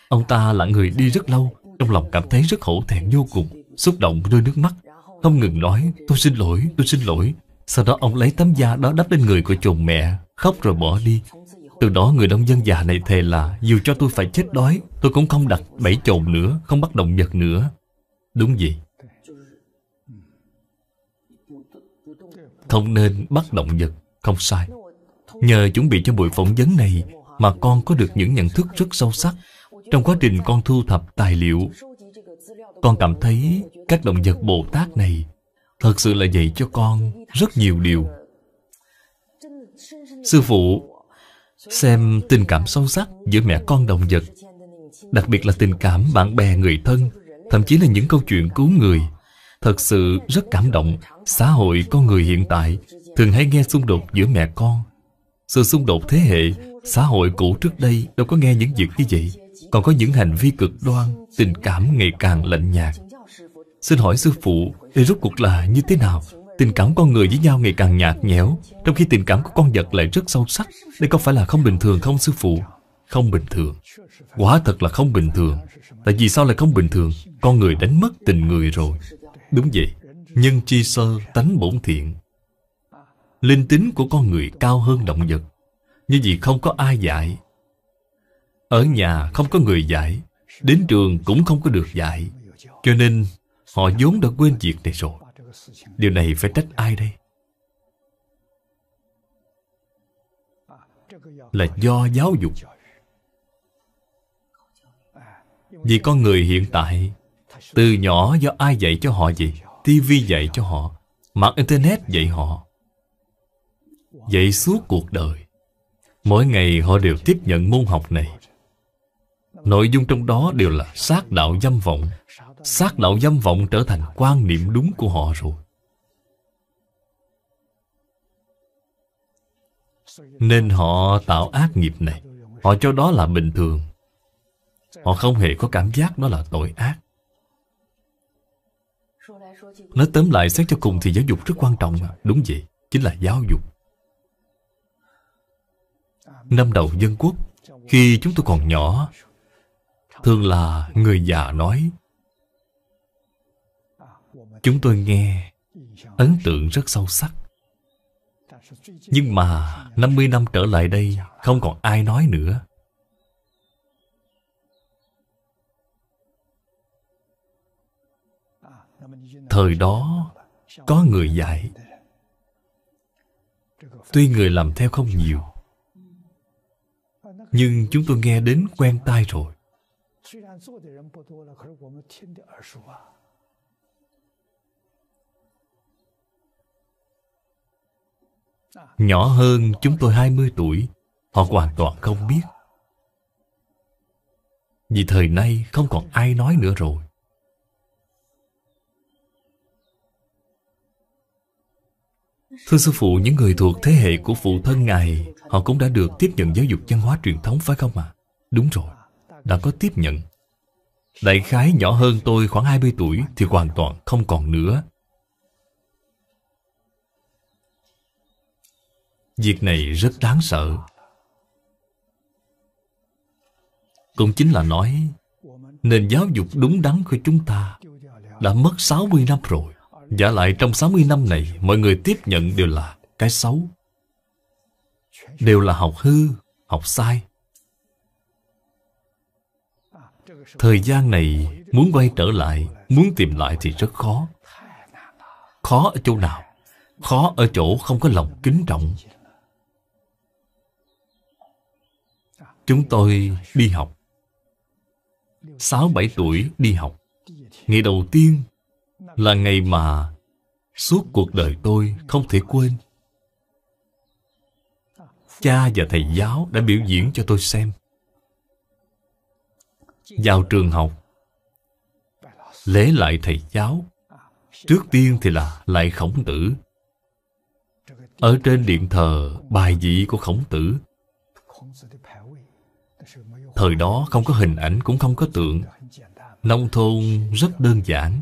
Speaker 1: Ông ta lặng người đi rất lâu Trong lòng cảm thấy rất hổ thẹn vô cùng Xúc động rơi nước mắt Không ngừng nói Tôi xin lỗi, tôi xin lỗi Sau đó ông lấy tấm da đó đắp lên người của chồng mẹ Khóc rồi bỏ đi từ đó người nông dân già này thề là Dù cho tôi phải chết đói Tôi cũng không đặt bẫy chồn nữa Không bắt động vật nữa Đúng vậy Không nên bắt động vật Không sai Nhờ chuẩn bị cho buổi phỏng vấn này Mà con có được những nhận thức rất sâu sắc Trong quá trình con thu thập tài liệu Con cảm thấy các động vật Bồ Tát này Thật sự là dạy cho con rất nhiều điều Sư phụ xem tình cảm sâu sắc giữa mẹ con động vật đặc biệt là tình cảm bạn bè người thân thậm chí là những câu chuyện cứu người thật sự rất cảm động xã hội con người hiện tại thường hay nghe xung đột giữa mẹ con sự xung đột thế hệ xã hội cũ trước đây đâu có nghe những việc như vậy còn có những hành vi cực đoan tình cảm ngày càng lạnh nhạt xin hỏi sư phụ đây rốt cuộc là như thế nào Tình cảm con người với nhau ngày càng nhạt nhẽo Trong khi tình cảm của con vật lại rất sâu sắc Đây có phải là không bình thường không sư phụ Không bình thường Quả thật là không bình thường Tại vì sao lại không bình thường Con người đánh mất tình người rồi Đúng vậy Nhân chi sơ tánh bổn thiện Linh tính của con người cao hơn động vật Như vậy không có ai dạy Ở nhà không có người dạy Đến trường cũng không có được dạy Cho nên họ vốn đã quên việc này rồi điều này phải trách ai đây là do giáo dục vì con người hiện tại từ nhỏ do ai dạy cho họ vậy? tivi dạy cho họ mạng internet dạy họ dạy suốt cuộc đời mỗi ngày họ đều tiếp nhận môn học này Nội dung trong đó đều là sát đạo dâm vọng Sát đạo dâm vọng trở thành quan niệm đúng của họ rồi Nên họ tạo ác nghiệp này Họ cho đó là bình thường Họ không hề có cảm giác đó là tội ác Nói tóm lại xét cho cùng thì giáo dục rất quan trọng Đúng vậy, chính là giáo dục Năm đầu dân quốc Khi chúng tôi còn nhỏ thường là người già nói chúng tôi nghe ấn tượng rất sâu sắc nhưng mà 50 năm trở lại đây không còn ai nói nữa thời đó có người dạy tuy người làm theo không nhiều nhưng chúng tôi nghe đến quen tai rồi
Speaker 2: 然做的人不多了，可是我们听的耳熟啊。
Speaker 1: Nhỏ hơn chúng tôi 20 tuổi Họ hoàn toàn không biết Vì thời nay không còn ai nói nữa rồi Thưa sư phụ, những người thuộc thế hệ của phụ thân Ngài Họ cũng đã được tiếp nhận giáo dục văn hóa truyền thống phải không ạ? À? Đúng rồi, đã có tiếp nhận Đại khái nhỏ hơn tôi khoảng 20 tuổi Thì hoàn toàn không còn nữa Việc này rất đáng sợ Cũng chính là nói Nền giáo dục đúng đắn của chúng ta Đã mất 60 năm rồi Giả lại trong 60 năm này Mọi người tiếp nhận đều là cái xấu Đều là học hư, học sai Thời gian này muốn quay trở lại Muốn tìm lại thì rất khó Khó ở chỗ nào? Khó ở chỗ không có lòng kính trọng Chúng tôi đi học 6-7 tuổi đi học Ngày đầu tiên Là ngày mà Suốt cuộc đời tôi không thể quên Cha và thầy giáo đã biểu diễn cho tôi xem vào trường học lễ lại thầy giáo trước tiên thì là lại khổng tử ở trên điện thờ bài vị của khổng tử thời đó không có hình ảnh cũng không có tượng nông thôn rất đơn giản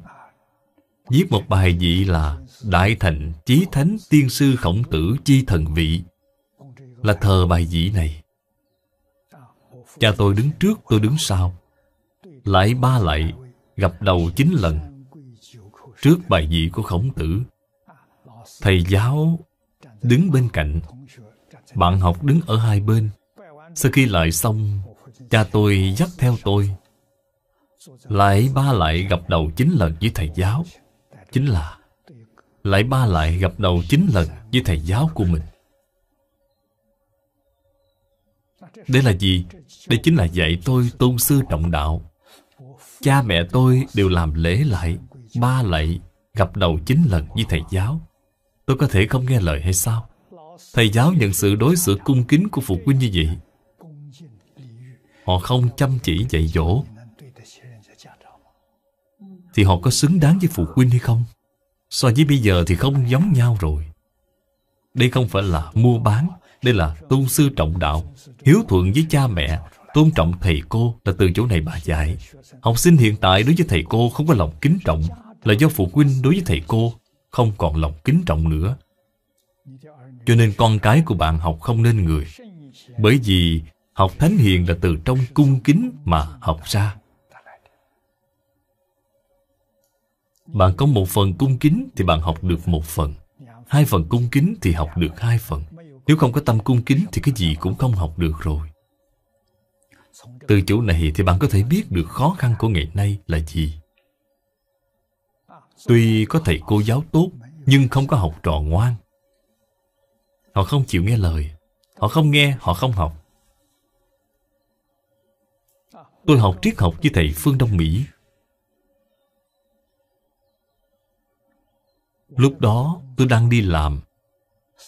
Speaker 1: viết một bài vị là đại thành chí thánh tiên sư khổng tử chi thần vị là thờ bài vị này cha tôi đứng trước tôi đứng sau lại ba lại Gặp đầu chín lần Trước bài vị của khổng tử Thầy giáo đứng bên cạnh Bạn học đứng ở hai bên Sau khi lại xong Cha tôi dắt theo tôi Lại ba lại gặp đầu chín lần với thầy giáo Chính là Lại ba lại gặp đầu chín lần với thầy giáo của mình Đây là gì? Đây chính là dạy tôi tôn sư trọng đạo Cha mẹ tôi đều làm lễ lại Ba lạy Gặp đầu chín lần với thầy giáo Tôi có thể không nghe lời hay sao Thầy giáo nhận sự đối xử cung kính của phụ huynh như vậy Họ không chăm chỉ dạy dỗ Thì họ có xứng đáng với phụ huynh hay không So với bây giờ thì không giống nhau rồi Đây không phải là mua bán Đây là tu sư trọng đạo Hiếu thuận với cha mẹ Tôn trọng thầy cô là từ chỗ này bà dạy Học sinh hiện tại đối với thầy cô không có lòng kính trọng Là do phụ huynh đối với thầy cô không còn lòng kính trọng nữa Cho nên con cái của bạn học không nên người Bởi vì học thánh hiền là từ trong cung kính mà học ra Bạn có một phần cung kính thì bạn học được một phần Hai phần cung kính thì học được hai phần Nếu không có tâm cung kính thì cái gì cũng không học được rồi từ chỗ này thì bạn có thể biết được khó khăn của ngày nay là gì Tuy có thầy cô giáo tốt Nhưng không có học trò ngoan Họ không chịu nghe lời Họ không nghe, họ không học Tôi học triết học với thầy Phương Đông Mỹ Lúc đó tôi đang đi làm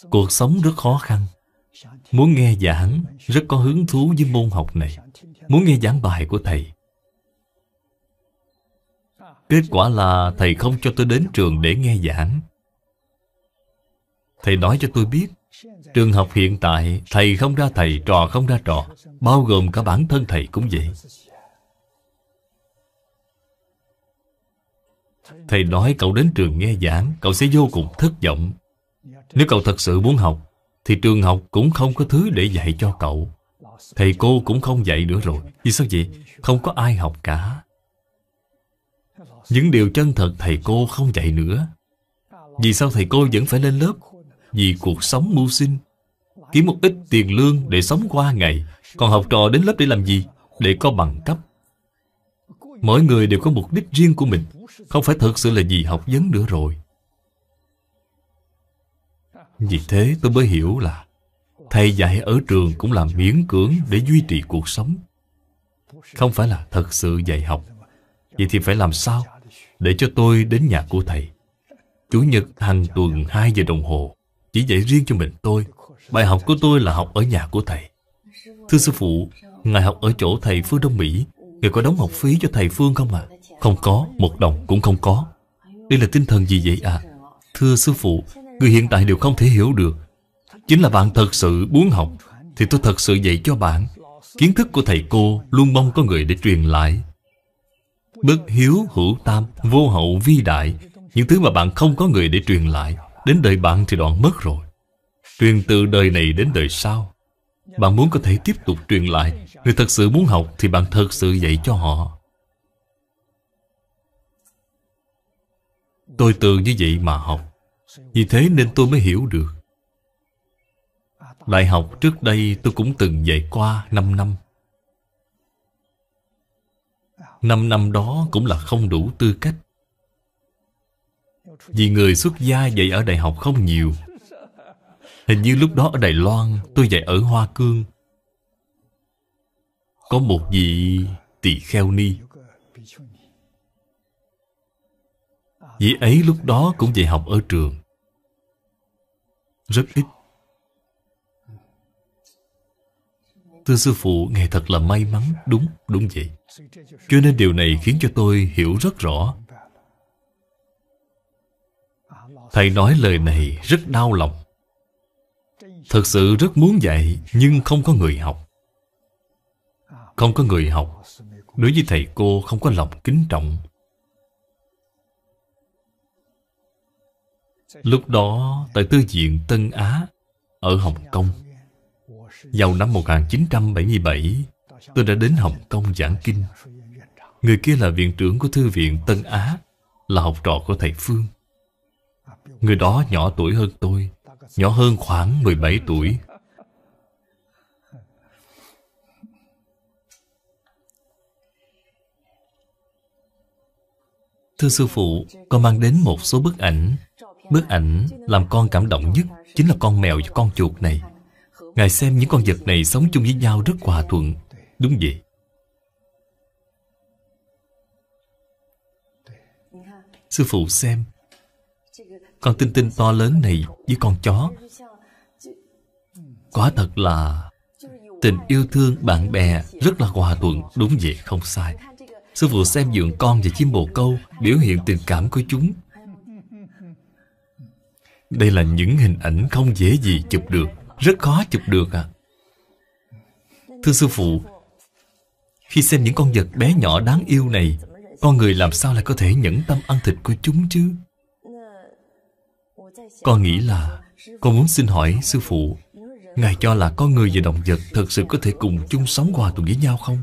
Speaker 1: Cuộc sống rất khó khăn Muốn nghe giảng Rất có hứng thú với môn học này muốn nghe giảng bài của thầy Kết quả là thầy không cho tôi đến trường để nghe giảng Thầy nói cho tôi biết Trường học hiện tại thầy không ra thầy, trò không ra trò Bao gồm cả bản thân thầy cũng vậy Thầy nói cậu đến trường nghe giảng Cậu sẽ vô cùng thất vọng Nếu cậu thật sự muốn học Thì trường học cũng không có thứ để dạy cho cậu Thầy cô cũng không dạy nữa rồi Vì sao vậy? Không có ai học cả Những điều chân thật thầy cô không dạy nữa Vì sao thầy cô vẫn phải lên lớp? Vì cuộc sống mưu sinh Kiếm một ít tiền lương để sống qua ngày Còn học trò đến lớp để làm gì? Để có bằng cấp Mỗi người đều có mục đích riêng của mình Không phải thật sự là gì học vấn nữa rồi Vì thế tôi mới hiểu là Thầy dạy ở trường cũng là miễn cưỡng để duy trì cuộc sống Không phải là thật sự dạy học Vậy thì phải làm sao để cho tôi đến nhà của thầy Chủ nhật hàng tuần 2 giờ đồng hồ Chỉ dạy riêng cho mình tôi Bài học của tôi là học ở nhà của thầy Thưa sư phụ Ngài học ở chỗ thầy Phương Đông Mỹ Ngài có đóng học phí cho thầy Phương không ạ? À? Không có, một đồng cũng không có Đây là tinh thần gì vậy ạ? À? Thưa sư phụ Người hiện tại đều không thể hiểu được Chính là bạn thật sự muốn học Thì tôi thật sự dạy cho bạn Kiến thức của thầy cô luôn mong có người để truyền lại Bất hiếu hữu tam Vô hậu vi đại Những thứ mà bạn không có người để truyền lại Đến đời bạn thì đoạn mất rồi Truyền từ đời này đến đời sau Bạn muốn có thể tiếp tục truyền lại Người thật sự muốn học Thì bạn thật sự dạy cho họ Tôi từ như vậy mà học Vì thế nên tôi mới hiểu được Đại học trước đây tôi cũng từng dạy qua 5 năm 5 năm đó cũng là không đủ tư cách Vì người xuất gia dạy ở đại học không nhiều Hình như lúc đó ở Đài Loan Tôi dạy ở Hoa Cương Có một vị tỳ kheo ni Vị ấy lúc đó cũng dạy học ở trường Rất ít Thưa sư phụ, Ngài thật là may mắn Đúng, đúng vậy Cho nên điều này khiến cho tôi hiểu rất rõ Thầy nói lời này rất đau lòng Thật sự rất muốn dạy Nhưng không có người học Không có người học Đối với thầy cô không có lòng kính trọng Lúc đó tại tư viện Tân Á Ở Hồng Kông vào năm 1977 Tôi đã đến Hồng Kông giảng kinh Người kia là viện trưởng của Thư viện Tân Á Là học trò của thầy Phương Người đó nhỏ tuổi hơn tôi Nhỏ hơn khoảng 17 tuổi Thưa sư phụ, con mang đến một số bức ảnh Bức ảnh làm con cảm động nhất Chính là con mèo và con chuột này Ngài xem những con vật này sống chung với nhau rất hòa thuận Đúng vậy Sư phụ xem Con tinh tinh to lớn này với con chó Quả thật là Tình yêu thương bạn bè rất là hòa thuận Đúng vậy không sai Sư phụ xem dưỡng con và chim bồ câu Biểu hiện tình cảm của chúng Đây là những hình ảnh không dễ gì chụp được rất khó chụp được à Thưa sư phụ Khi xem những con vật bé nhỏ đáng yêu này Con người làm sao lại có thể nhẫn tâm ăn thịt của chúng chứ Con nghĩ là Con muốn xin hỏi sư phụ Ngài cho là con người và động vật Thật sự có thể cùng chung sống hòa thuận với nhau không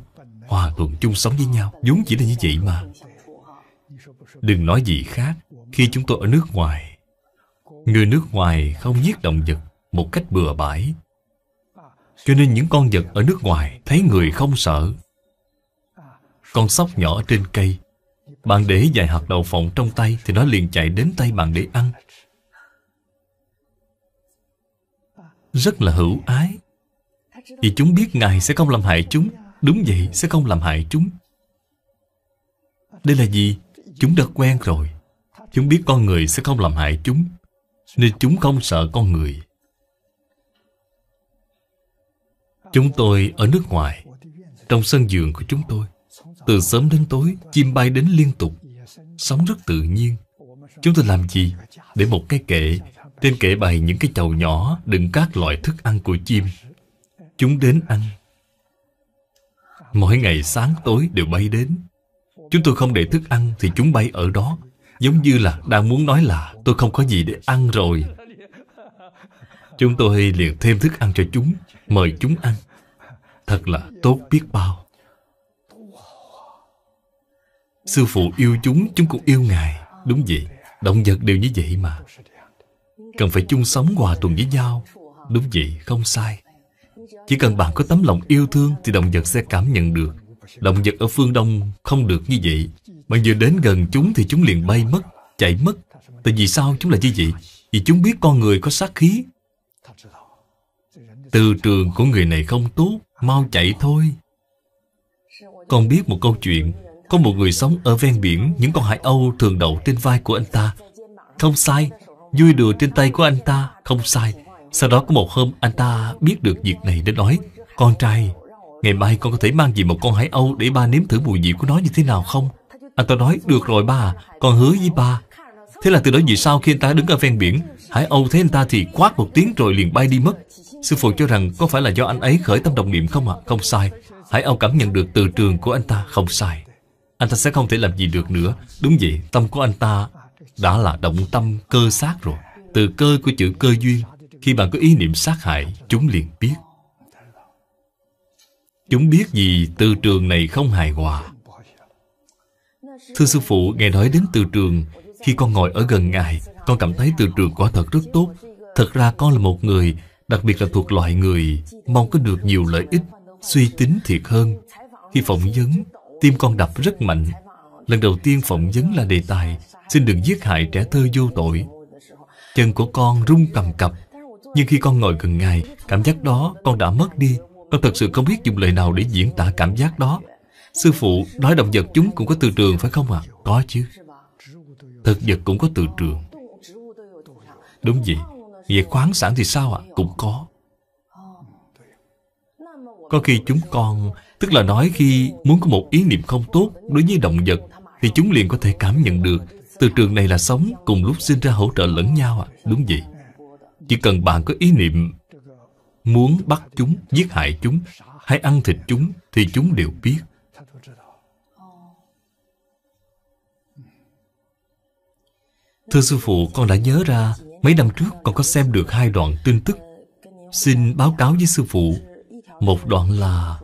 Speaker 1: Hòa thuận chung sống với nhau vốn chỉ là như vậy mà Đừng nói gì khác Khi chúng tôi ở nước ngoài Người nước ngoài không giết động vật một cách bừa bãi cho nên những con vật ở nước ngoài thấy người không sợ con sóc nhỏ trên cây bạn để vài hạt đậu phộng trong tay thì nó liền chạy đến tay bạn để ăn rất là hữu ái vì chúng biết ngài sẽ không làm hại chúng đúng vậy sẽ không làm hại chúng đây là gì chúng đã quen rồi chúng biết con người sẽ không làm hại chúng nên chúng không sợ con người Chúng tôi ở nước ngoài Trong sân vườn của chúng tôi Từ sớm đến tối Chim bay đến liên tục Sống rất tự nhiên Chúng tôi làm gì? Để một cái kệ Trên kệ bày những cái chầu nhỏ Đựng các loại thức ăn của chim Chúng đến ăn Mỗi ngày sáng tối đều bay đến Chúng tôi không để thức ăn Thì chúng bay ở đó Giống như là đang muốn nói là Tôi không có gì để ăn rồi Chúng tôi liền thêm thức ăn cho chúng mời chúng ăn thật là tốt biết bao sư phụ yêu chúng chúng cũng yêu ngài đúng vậy động vật đều như vậy mà cần phải chung sống hòa thuận với nhau đúng vậy không sai chỉ cần bạn có tấm lòng yêu thương thì động vật sẽ cảm nhận được động vật ở phương đông không được như vậy mà vừa đến gần chúng thì chúng liền bay mất chạy mất tại vì sao chúng là như vậy vì chúng biết con người có sát khí từ trường của người này không tốt Mau chạy thôi Con biết một câu chuyện Có một người sống ở ven biển Những con hải âu thường đậu trên vai của anh ta Không sai Vui đùa trên tay của anh ta Không sai Sau đó có một hôm anh ta biết được việc này đến nói Con trai Ngày mai con có thể mang gì một con hải âu Để ba nếm thử mùi vị của nó như thế nào không Anh ta nói được rồi ba Con hứa với ba Thế là từ đó vì sao khi anh ta đứng ở ven biển Hải Âu thấy anh ta thì quát một tiếng rồi liền bay đi mất Sư phụ cho rằng có phải là do anh ấy khởi tâm động niệm không ạ? À? Không sai. Hãy ao cảm nhận được từ trường của anh ta không sai. Anh ta sẽ không thể làm gì được nữa. Đúng vậy, tâm của anh ta đã là động tâm cơ sát rồi. Từ cơ của chữ cơ duyên, khi bạn có ý niệm sát hại, chúng liền biết. Chúng biết gì từ trường này không hài hòa. Thưa sư phụ, nghe nói đến từ trường, khi con ngồi ở gần ngài, con cảm thấy từ trường quả thật rất tốt. Thật ra con là một người Đặc biệt là thuộc loại người Mong có được nhiều lợi ích Suy tính thiệt hơn Khi phỏng vấn Tim con đập rất mạnh Lần đầu tiên phỏng vấn là đề tài Xin đừng giết hại trẻ thơ vô tội Chân của con rung cầm cập Nhưng khi con ngồi gần ngài Cảm giác đó con đã mất đi Con thật sự không biết dùng lời nào để diễn tả cảm giác đó Sư phụ nói động vật chúng cũng có từ trường phải không ạ? À? Có chứ Thực vật cũng có từ trường Đúng vậy về khoáng sản thì sao ạ? À? Cũng có Có khi chúng con Tức là nói khi muốn có một ý niệm không tốt Đối với động vật Thì chúng liền có thể cảm nhận được Từ trường này là sống Cùng lúc sinh ra hỗ trợ lẫn nhau ạ à? Đúng vậy Chỉ cần bạn có ý niệm Muốn bắt chúng, giết hại chúng Hay ăn thịt chúng Thì chúng đều biết Thưa sư phụ con đã nhớ ra Mấy năm trước còn có xem được hai đoạn tin tức Xin báo cáo với sư phụ Một đoạn là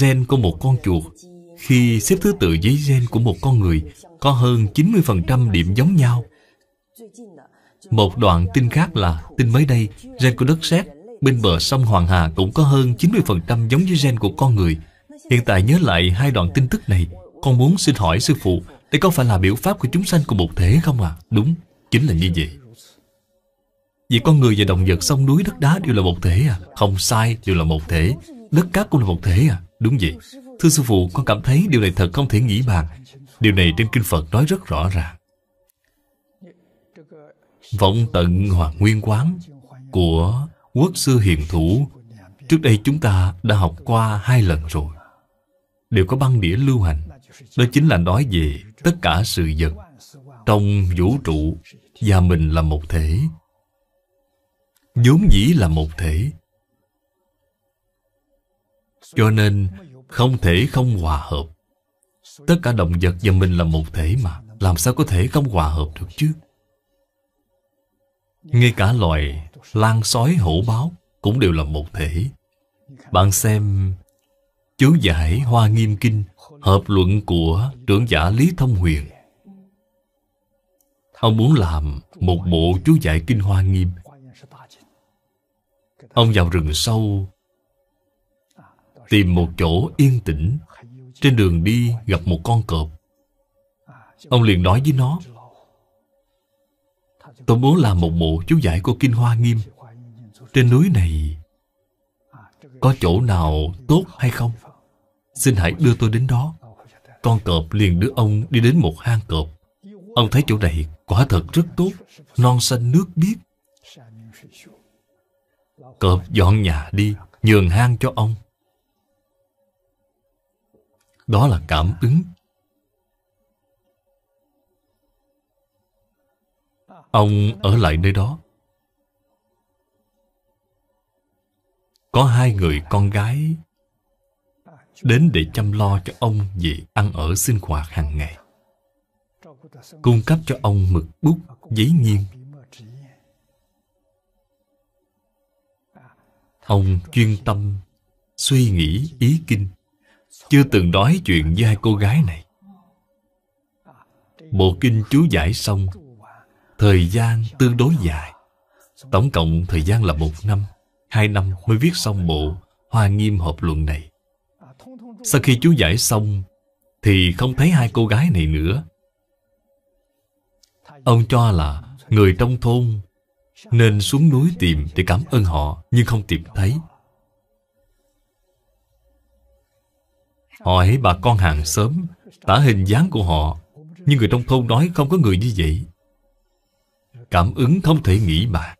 Speaker 1: Gen của một con chuột Khi xếp thứ tự với gen của một con người Có hơn 90% điểm giống nhau Một đoạn tin khác là Tin mới đây Gen của đất sét Bên bờ sông Hoàng Hà cũng có hơn 90% giống với gen của con người Hiện tại nhớ lại hai đoạn tin tức này Con muốn xin hỏi sư phụ Đây có phải là biểu pháp của chúng sanh của một thể không à Đúng, chính là như vậy vì con người và động vật sông núi đất đá đều là một thể à Không sai đều là một thể Đất cát cũng là một thể à Đúng vậy Thưa sư phụ con cảm thấy điều này thật không thể nghĩ bàn Điều này trên kinh Phật nói rất rõ ràng Vọng tận hoàng nguyên quán Của quốc sư hiền thủ Trước đây chúng ta đã học qua hai lần rồi Đều có băng đĩa lưu hành Đó chính là nói về tất cả sự vật Trong vũ trụ Và mình là một thể vốn dĩ là một thể cho nên không thể không hòa hợp tất cả động vật và mình là một thể mà làm sao có thể không hòa hợp được chứ ngay cả loài lan sói hổ báo cũng đều là một thể bạn xem chú giải hoa nghiêm kinh hợp luận của trưởng giả lý thông huyền ông muốn làm một bộ chú giải kinh hoa nghiêm Ông vào rừng sâu Tìm một chỗ yên tĩnh Trên đường đi gặp một con cọp Ông liền nói với nó Tôi muốn làm một bộ chú giải của Kinh Hoa Nghiêm Trên núi này Có chỗ nào tốt hay không? Xin hãy đưa tôi đến đó Con cọp liền đưa ông đi đến một hang cọp Ông thấy chỗ này quả thật rất tốt Non xanh nước biếc cọp dọn nhà đi Nhường hang cho ông Đó là cảm ứng Ông ở lại nơi đó Có hai người con gái Đến để chăm lo cho ông Về ăn ở sinh hoạt hàng ngày Cung cấp cho ông mực bút Giấy nghiêng Ông chuyên tâm Suy nghĩ ý kinh Chưa từng nói chuyện với hai cô gái này Bộ kinh chú giải xong Thời gian tương đối dài Tổng cộng thời gian là một năm Hai năm mới viết xong bộ Hoa nghiêm hợp luận này Sau khi chú giải xong Thì không thấy hai cô gái này nữa Ông cho là Người trong thôn nên xuống núi tìm để cảm ơn họ Nhưng không tìm thấy Hỏi bà con hàng xóm Tả hình dáng của họ Nhưng người trong thôn nói không có người như vậy Cảm ứng không thể nghĩ bà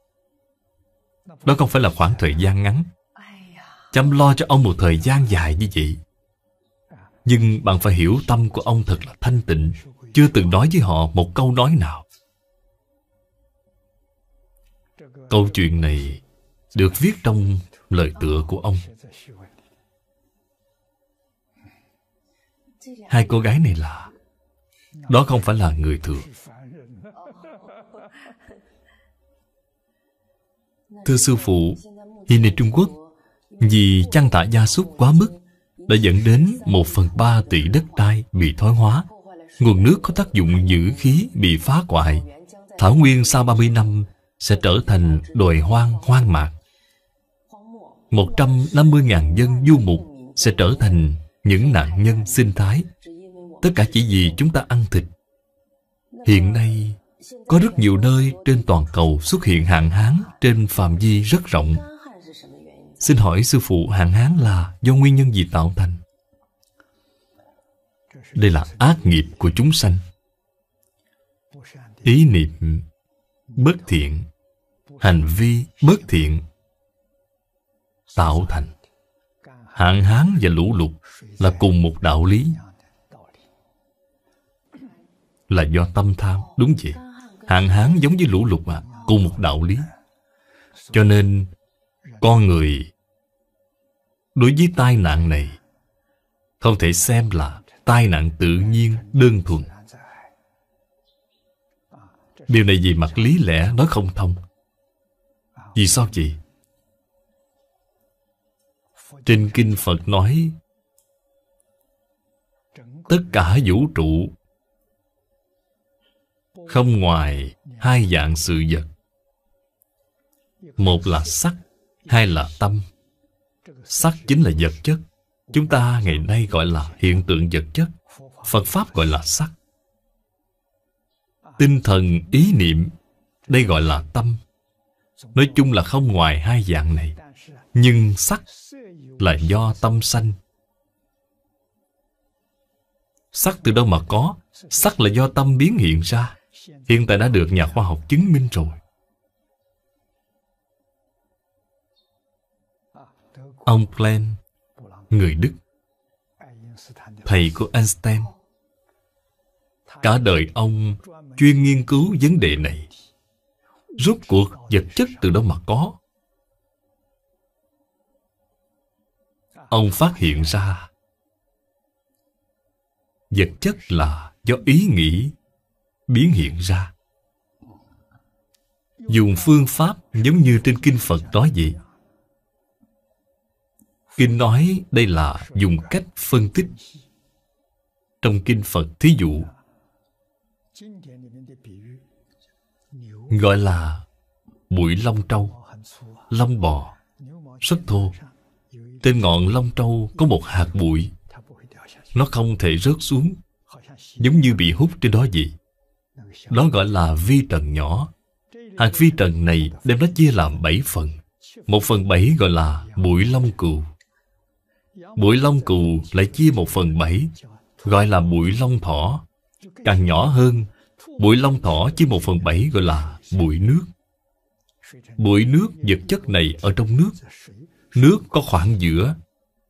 Speaker 1: Đó không phải là khoảng thời gian ngắn Chăm lo cho ông một thời gian dài như vậy Nhưng bạn phải hiểu tâm của ông thật là thanh tịnh Chưa từng nói với họ một câu nói nào Câu chuyện này được viết trong lời tựa của ông. Hai cô gái này là Đó không phải là người thường Thưa sư phụ Hiện nay Trung Quốc Vì chăn thả gia súc quá mức Đã dẫn đến một phần ba tỷ đất đai bị thoái hóa Nguồn nước có tác dụng giữ khí bị phá hoại Thảo nguyên sau 30 năm sẽ trở thành đồi hoang hoang mạc 150.000 dân du mục sẽ trở thành những nạn nhân sinh thái tất cả chỉ vì chúng ta ăn thịt hiện nay có rất nhiều nơi trên toàn cầu xuất hiện hạn hán trên phạm vi rất rộng xin hỏi sư phụ hạn hán là do nguyên nhân gì tạo thành đây là ác nghiệp của chúng sanh ý niệm bất thiện hành vi bất thiện tạo thành hạn hán và lũ lụt là cùng một đạo lý là do tâm tham đúng vậy hạn hán giống với lũ lụt mà cùng một đạo lý cho nên con người đối với tai nạn này không thể xem là tai nạn tự nhiên đơn thuần điều này vì mặt lý lẽ nó không thông vì sao vậy? Trên Kinh Phật nói Tất cả vũ trụ Không ngoài hai dạng sự vật Một là sắc, hai là tâm Sắc chính là vật chất Chúng ta ngày nay gọi là hiện tượng vật chất Phật Pháp gọi là sắc Tinh thần, ý niệm Đây gọi là tâm nói chung là không ngoài hai dạng này nhưng sắc là do tâm sanh sắc từ đâu mà có sắc là do tâm biến hiện ra hiện tại đã được nhà khoa học chứng minh rồi ông Plan, người Đức, thầy của Einstein. Cả đời ông chuyên nghiên cứu vấn đề này. Rốt cuộc vật chất từ đâu mà có Ông phát hiện ra Vật chất là do ý nghĩ biến hiện ra Dùng phương pháp giống như trên Kinh Phật nói vậy Kinh nói đây là dùng cách phân tích Trong Kinh Phật thí dụ Gọi là bụi long trâu Long bò Rất thô Trên ngọn long trâu có một hạt bụi Nó không thể rớt xuống Giống như bị hút trên đó gì. Đó gọi là vi trần nhỏ Hạt vi trần này đem nó chia làm bảy phần Một phần bảy gọi là bụi long cừu Bụi long cừu lại chia một phần bảy Gọi là bụi long thỏ Càng nhỏ hơn Bụi long thỏ chia một phần bảy gọi là bụi nước bụi nước vật chất này ở trong nước nước có khoảng giữa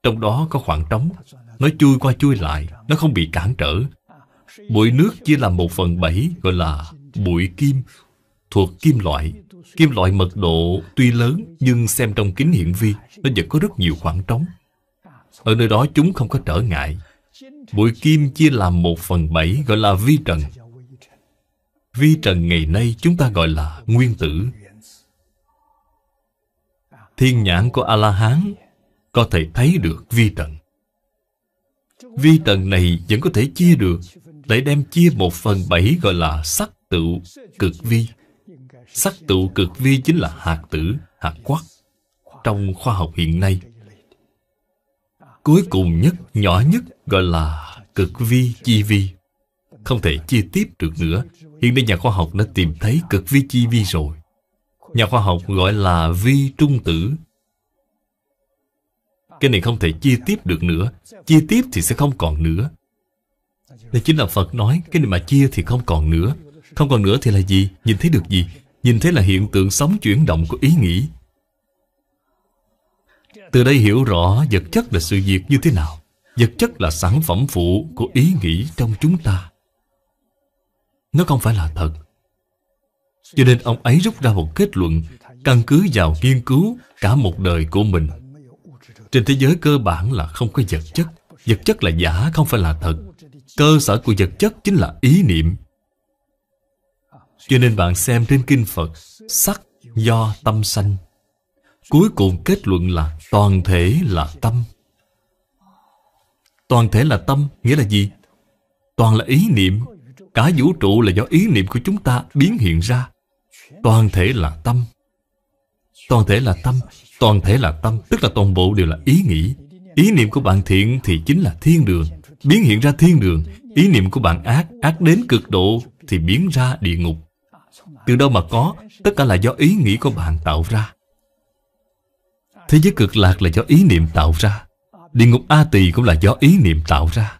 Speaker 1: trong đó có khoảng trống nó chui qua chui lại nó không bị cản trở bụi nước chia làm một phần bảy gọi là bụi kim thuộc kim loại kim loại mật độ tuy lớn nhưng xem trong kính hiển vi nó vẫn có rất nhiều khoảng trống ở nơi đó chúng không có trở ngại bụi kim chia làm một phần bảy gọi là vi trần vi trần ngày nay chúng ta gọi là nguyên tử thiên nhãn của a la hán có thể thấy được vi trần vi trần này vẫn có thể chia được để đem chia một phần bảy gọi là sắc tự cực vi sắc tự cực vi chính là hạt tử hạt quắc trong khoa học hiện nay cuối cùng nhất nhỏ nhất gọi là cực vi chi vi không thể chia tiếp được nữa Hiện nay nhà khoa học đã tìm thấy cực vi chi vi rồi Nhà khoa học gọi là vi trung tử Cái này không thể chia tiếp được nữa Chia tiếp thì sẽ không còn nữa Đây chính là Phật nói Cái này mà chia thì không còn nữa Không còn nữa thì là gì? Nhìn thấy được gì? Nhìn thấy là hiện tượng sống chuyển động của ý nghĩ Từ đây hiểu rõ vật chất là sự việc như thế nào Vật chất là sản phẩm phụ của ý nghĩ trong chúng ta nó không phải là thật Cho nên ông ấy rút ra một kết luận Căn cứ vào nghiên cứu cả một đời của mình Trên thế giới cơ bản là không có vật chất Vật chất là giả không phải là thật Cơ sở của vật chất chính là ý niệm Cho nên bạn xem trên Kinh Phật Sắc do tâm sanh Cuối cùng kết luận là toàn thể là tâm Toàn thể là tâm nghĩa là gì? Toàn là ý niệm Cả vũ trụ là do ý niệm của chúng ta biến hiện ra Toàn thể là tâm Toàn thể là tâm Toàn thể là tâm Tức là toàn bộ đều là ý nghĩ Ý niệm của bạn thiện thì chính là thiên đường Biến hiện ra thiên đường Ý niệm của bạn ác Ác đến cực độ thì biến ra địa ngục Từ đâu mà có Tất cả là do ý nghĩ của bạn tạo ra Thế giới cực lạc là do ý niệm tạo ra Địa ngục A Tỳ cũng là do ý niệm tạo ra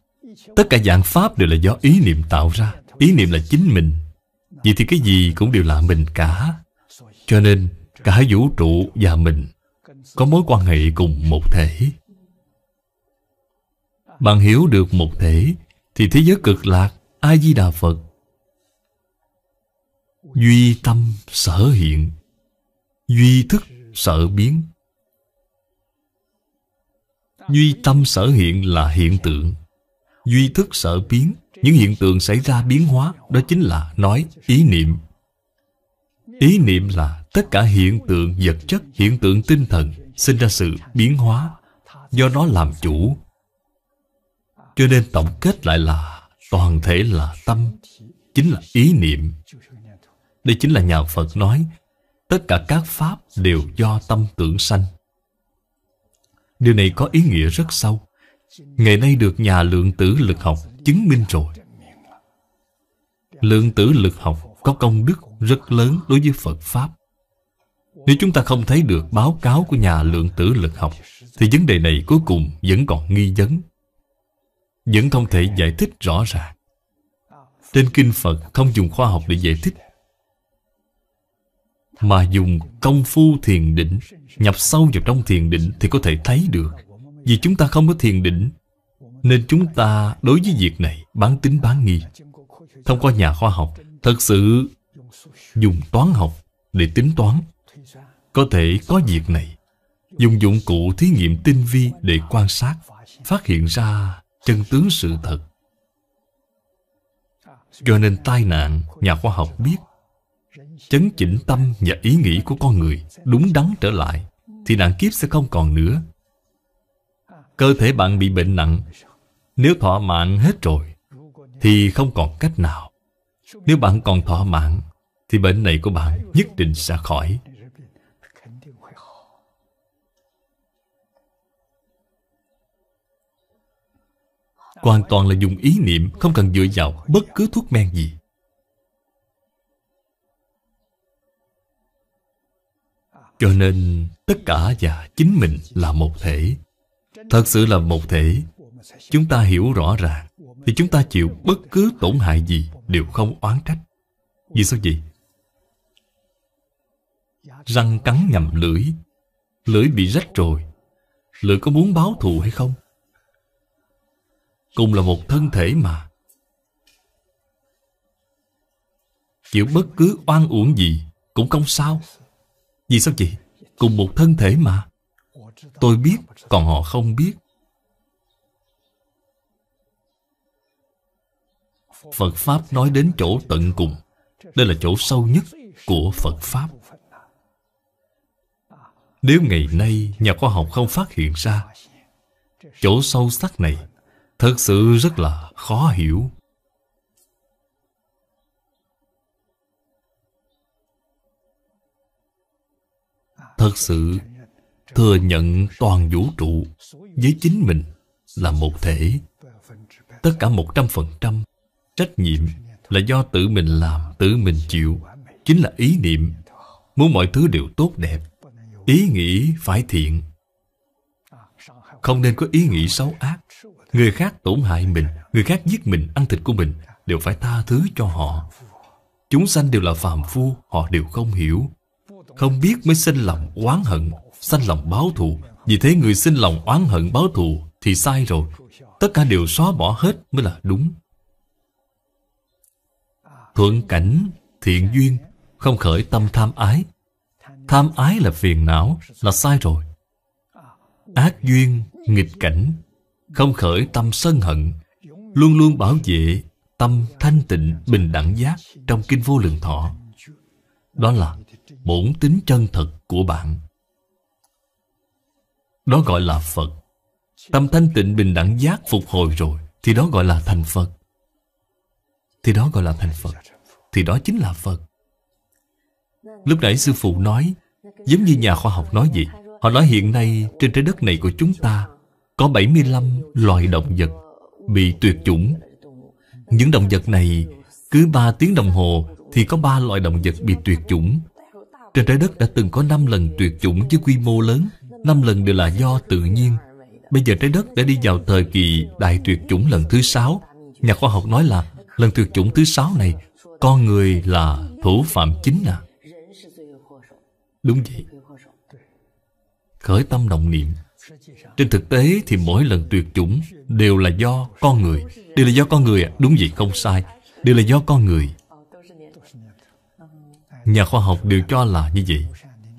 Speaker 1: Tất cả dạng Pháp đều là do ý niệm tạo ra Ý niệm là chính mình Vậy thì cái gì cũng đều là mình cả Cho nên cả vũ trụ và mình Có mối quan hệ cùng một thể Bạn hiểu được một thể Thì thế giới cực lạc A-di-đà Phật Duy tâm sở hiện Duy thức sở biến Duy tâm sở hiện là hiện tượng Duy thức sở biến những hiện tượng xảy ra biến hóa đó chính là nói ý niệm ý niệm là tất cả hiện tượng vật chất hiện tượng tinh thần sinh ra sự biến hóa do nó làm chủ cho nên tổng kết lại là toàn thể là tâm chính là ý niệm đây chính là nhà phật nói tất cả các pháp đều do tâm tưởng sanh điều này có ý nghĩa rất sâu ngày nay được nhà lượng tử lực học chứng minh rồi lượng tử lực học có công đức rất lớn đối với phật pháp nếu chúng ta không thấy được báo cáo của nhà lượng tử lực học thì vấn đề này cuối cùng vẫn còn nghi vấn vẫn không thể giải thích rõ ràng trên kinh phật không dùng khoa học để giải thích mà dùng công phu thiền định nhập sâu vào trong thiền định thì có thể thấy được vì chúng ta không có thiền định nên chúng ta đối với việc này bán tính bán nghi Thông qua nhà khoa học Thật sự dùng toán học để tính toán Có thể có việc này Dùng dụng cụ thí nghiệm tinh vi để quan sát Phát hiện ra chân tướng sự thật Cho nên tai nạn nhà khoa học biết Chấn chỉnh tâm và ý nghĩ của con người Đúng đắn trở lại Thì nạn kiếp sẽ không còn nữa Cơ thể bạn bị bệnh nặng nếu thỏa mãn hết rồi Thì không còn cách nào Nếu bạn còn thỏa mãn Thì bệnh này của bạn nhất định sẽ khỏi Hoàn toàn là dùng ý niệm Không cần dựa vào bất cứ thuốc men gì Cho nên tất cả và chính mình là một thể Thật sự là một thể chúng ta hiểu rõ ràng thì chúng ta chịu bất cứ tổn hại gì đều không oán trách vì sao vậy răng cắn nhầm lưỡi lưỡi bị rách rồi lưỡi có muốn báo thù hay không cùng là một thân thể mà chịu bất cứ oan uổng gì cũng không sao vì sao vậy cùng một thân thể mà tôi biết còn họ không biết Phật Pháp nói đến chỗ tận cùng Đây là chỗ sâu nhất của Phật Pháp Nếu ngày nay nhà khoa học không phát hiện ra Chỗ sâu sắc này Thật sự rất là khó hiểu Thật sự thừa nhận toàn vũ trụ với chính mình là một thể tất cả một trăm phần trăm trách nhiệm là do tự mình làm tự mình chịu chính là ý niệm muốn mọi thứ đều tốt đẹp ý nghĩ phải thiện không nên có ý nghĩ xấu ác người khác tổn hại mình người khác giết mình ăn thịt của mình đều phải tha thứ cho họ chúng sanh đều là phàm phu họ đều không hiểu không biết mới sinh lòng oán hận sanh lòng báo thù vì thế người sinh lòng oán hận báo thù thì sai rồi tất cả đều xóa bỏ hết mới là đúng thuận cảnh, thiện duyên, không khởi tâm tham ái. Tham ái là phiền não, là sai rồi. Ác duyên, nghịch cảnh, không khởi tâm sân hận, luôn luôn bảo vệ tâm thanh tịnh bình đẳng giác trong kinh vô lượng thọ. Đó là bổn tính chân thật của bạn. Đó gọi là Phật. Tâm thanh tịnh bình đẳng giác phục hồi rồi, thì đó gọi là thành Phật. Thì đó gọi là thành Phật Thì đó chính là Phật Lúc nãy sư phụ nói Giống như nhà khoa học nói gì, Họ nói hiện nay trên trái đất này của chúng ta Có 75 loài động vật Bị tuyệt chủng Những động vật này Cứ 3 tiếng đồng hồ Thì có 3 loài động vật bị tuyệt chủng Trên trái đất đã từng có 5 lần tuyệt chủng Với quy mô lớn 5 lần đều là do tự nhiên Bây giờ trái đất đã đi vào thời kỳ đại tuyệt chủng lần thứ 6 Nhà khoa học nói là Lần tuyệt chủng thứ sáu này Con người là thủ phạm chính à Đúng vậy Khởi tâm động niệm Trên thực tế thì mỗi lần tuyệt chủng Đều là do con người Đều là do con người à Đúng vậy không sai Đều là do con người Nhà khoa học đều cho là như vậy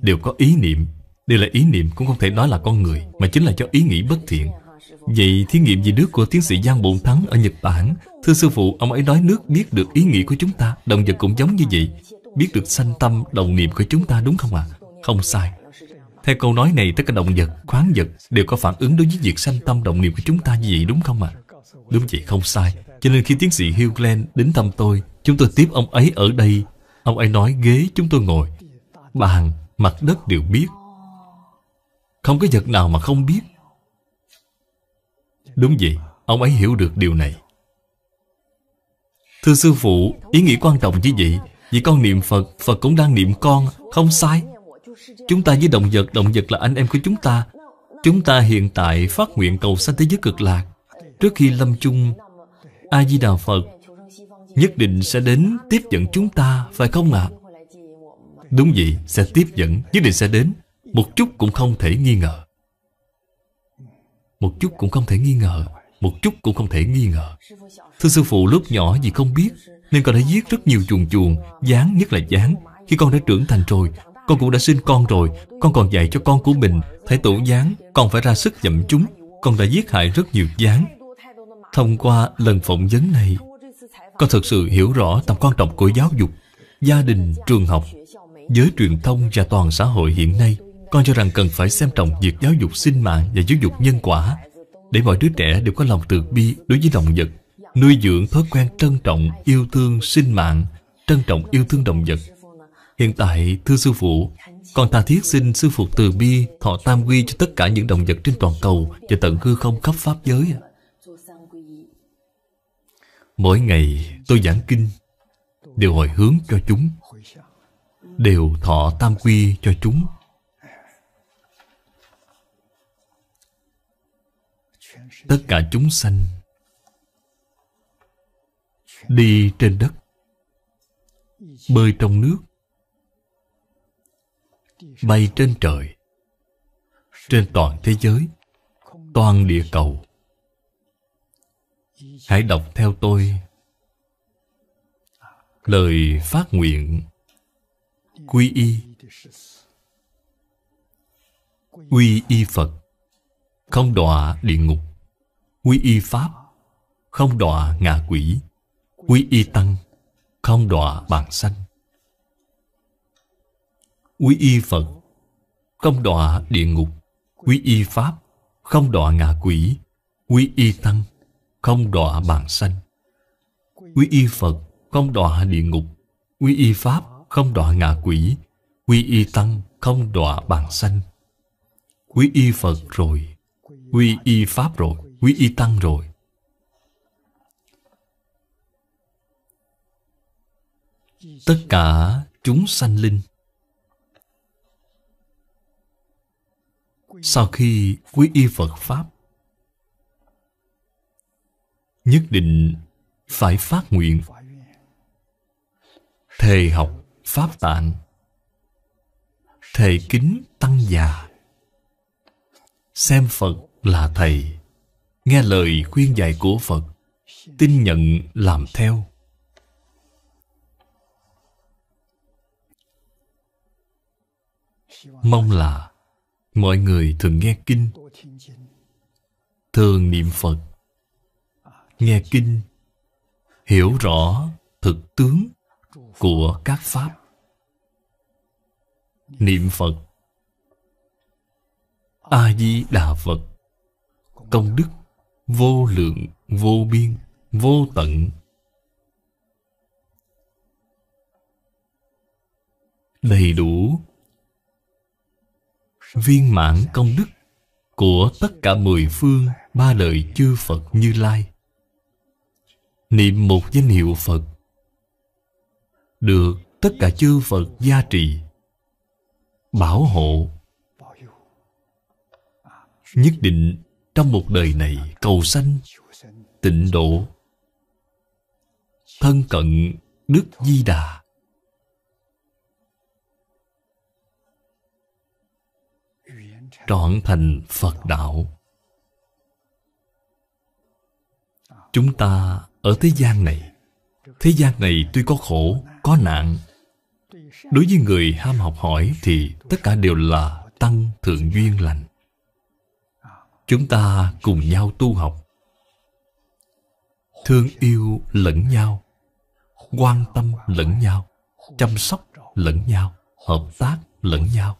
Speaker 1: Đều có ý niệm Đều là ý niệm cũng không thể nói là con người Mà chính là cho ý nghĩ bất thiện Vậy thí nghiệm về nước của tiến sĩ Giang Bộn Thắng ở Nhật Bản Thưa sư phụ, ông ấy nói nước biết được ý nghĩa của chúng ta Động vật cũng giống như vậy Biết được sanh tâm, đồng niệm của chúng ta đúng không ạ? À? Không sai Theo câu nói này, tất cả động vật, khoáng vật Đều có phản ứng đối với việc sanh tâm, động niệm của chúng ta như vậy đúng không ạ? À? Đúng vậy, không sai Cho nên khi tiến sĩ Hugh Glenn đến thăm tôi Chúng tôi tiếp ông ấy ở đây Ông ấy nói ghế chúng tôi ngồi Bàn, mặt đất đều biết Không có vật nào mà không biết Đúng vậy Ông ấy hiểu được điều này Thưa sư phụ Ý nghĩa quan trọng như vậy Vì con niệm Phật Phật cũng đang niệm con Không sai Chúng ta với động vật Động vật là anh em của chúng ta Chúng ta hiện tại phát nguyện cầu sanh thế giới cực lạc Trước khi lâm chung A-di-đà Phật Nhất định sẽ đến tiếp dẫn chúng ta Phải không ạ? À? Đúng vậy, sẽ tiếp dẫn Nhất định sẽ đến Một chút cũng không thể nghi ngờ một chút cũng không thể nghi ngờ Một chút cũng không thể nghi ngờ
Speaker 2: Thưa sư phụ lúc
Speaker 1: nhỏ vì không biết Nên con đã giết rất nhiều chuồng chuồng Gián nhất là gián Khi con đã trưởng thành rồi Con cũng đã sinh con rồi Con còn dạy cho con của mình Thái tổ gián Con phải ra sức dậm chúng Con đã giết hại rất nhiều gián Thông qua lần phỏng vấn này Con thật sự hiểu rõ tầm quan trọng của giáo dục Gia đình, trường học Giới truyền thông và toàn xã hội hiện nay con cho rằng cần phải xem trọng việc giáo dục sinh mạng và giáo dục nhân quả để mọi đứa trẻ đều có lòng từ bi đối với động vật, nuôi dưỡng thói quen trân trọng yêu thương sinh mạng, trân trọng yêu thương động vật. Hiện tại, thưa sư phụ, con tha thiết xin sư phụ từ bi thọ tam quy cho tất cả những động vật trên toàn cầu và tận hư không khắp pháp giới. Mỗi ngày tôi giảng kinh đều hồi hướng cho chúng, đều thọ tam quy cho chúng. tất cả chúng sanh đi trên đất bơi trong nước bay trên trời trên toàn thế giới toàn địa cầu hãy đọc theo tôi lời phát nguyện quy y quy y phật không đọa địa ngục quy y Pháp, không đọa ngạ quỷ, quy y Tăng, không đọa bàn sanh. Quy y Phật, không đọa địa ngục, quy y Pháp, không đọa ngạ quỷ, quy y Tăng, không đọa bàn sanh. Quy y Phật, không đọa địa ngục, quy y Pháp, không đọa ngạ quỷ, quy y Tăng, không đọa bàn sanh. Quy y Phật rồi, quy y Pháp rồi quý y tăng rồi tất cả chúng sanh linh sau khi quý y phật pháp nhất định phải phát nguyện thề học pháp tạng thề kính tăng già xem phật là thầy nghe lời khuyên dạy của Phật, tin nhận làm theo. Mong là mọi người thường nghe kinh, thường niệm Phật, nghe kinh, hiểu rõ thực tướng của các Pháp. Niệm Phật A-di-đà Phật Công đức vô lượng, vô biên, vô tận. Đầy đủ viên mãn công đức của tất cả mười phương ba đời chư Phật Như Lai. Niệm một danh hiệu Phật được tất cả chư Phật gia trì, bảo hộ, nhất định trong một đời này cầu sanh tịnh độ thân cận đức di đà trọn thành phật đạo chúng ta ở thế gian này thế gian này tuy có khổ có nạn đối với người ham học hỏi thì tất cả đều là tăng thượng duyên lành chúng ta cùng nhau tu học thương yêu lẫn nhau quan tâm lẫn nhau chăm sóc lẫn nhau hợp tác lẫn nhau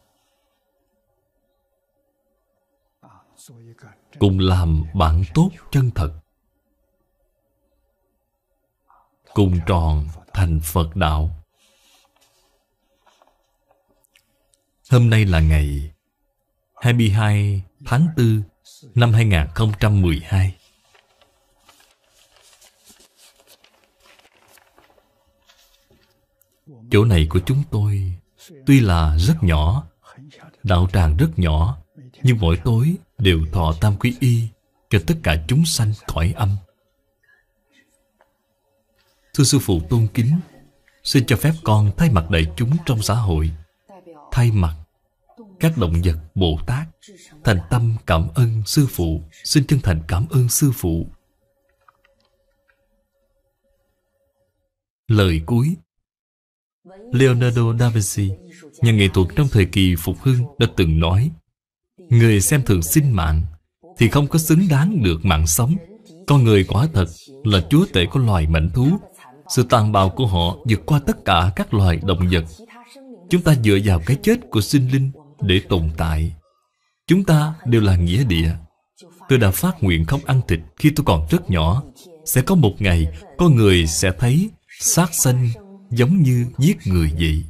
Speaker 2: cùng làm
Speaker 1: bạn tốt chân thật cùng tròn thành phật đạo hôm nay là ngày 22 tháng 4 năm 2012 Chỗ này của chúng tôi Tuy là rất nhỏ Đạo tràng rất nhỏ Nhưng mỗi tối đều thọ tam quý y Cho tất cả chúng sanh khỏi âm Thưa sư phụ tôn kính Xin cho phép con thay mặt đại chúng trong xã hội Thay mặt các động vật Bồ Tát thành tâm cảm ơn sư phụ xin chân thành cảm ơn sư phụ lời cuối Leonardo da Vinci nhà nghệ thuật trong thời kỳ phục hưng đã từng nói người xem thường sinh mạng thì không có xứng đáng được mạng sống con người quả thật là chúa tể của loài mảnh thú sự tàn bạo của họ vượt qua tất cả các loài động vật chúng ta dựa vào cái chết của sinh linh để tồn tại Chúng ta đều là nghĩa địa Tôi đã phát nguyện không ăn thịt khi tôi còn rất nhỏ Sẽ có một ngày con người sẽ thấy sát sanh giống như giết người vậy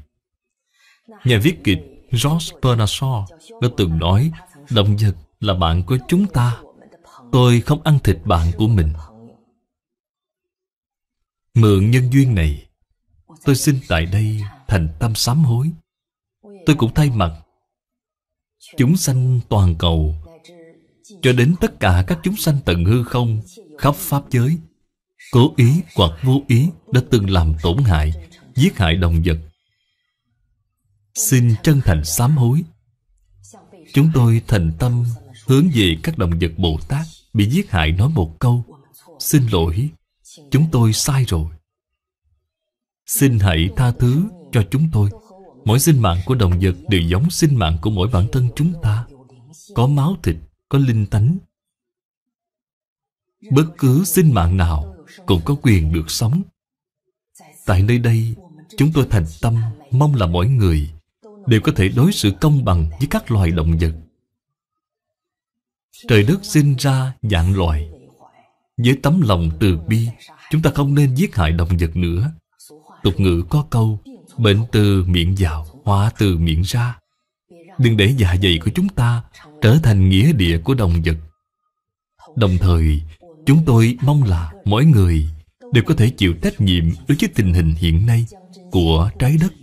Speaker 1: Nhà viết kịch George Bernashaw đã từng nói Động vật là bạn của chúng ta Tôi không ăn thịt bạn của mình Mượn nhân duyên này Tôi xin tại đây thành tâm sám hối Tôi cũng thay mặt chúng sanh toàn cầu cho đến tất cả các chúng sanh tận hư không khắp pháp giới cố ý hoặc vô ý đã từng làm tổn hại giết hại động vật xin chân thành sám hối chúng tôi thành tâm hướng về các động vật bồ tát bị giết hại nói một câu xin lỗi chúng tôi sai rồi xin hãy tha thứ cho chúng tôi Mỗi sinh mạng của động vật đều giống sinh mạng của mỗi bản thân chúng ta Có máu thịt, có linh tánh Bất cứ sinh mạng nào cũng có quyền được sống Tại nơi đây, chúng tôi thành tâm mong là mỗi người Đều có thể đối xử công bằng với các loài động vật Trời đất sinh ra dạng loài Với tấm lòng từ bi Chúng ta không nên giết hại động vật nữa Tục ngữ có câu Bệnh từ miệng vào Hóa từ miệng ra Đừng để dạ dày của chúng ta Trở thành nghĩa địa của động vật Đồng thời Chúng tôi mong là mỗi người Đều có thể chịu trách nhiệm Đối với tình hình hiện nay Của trái đất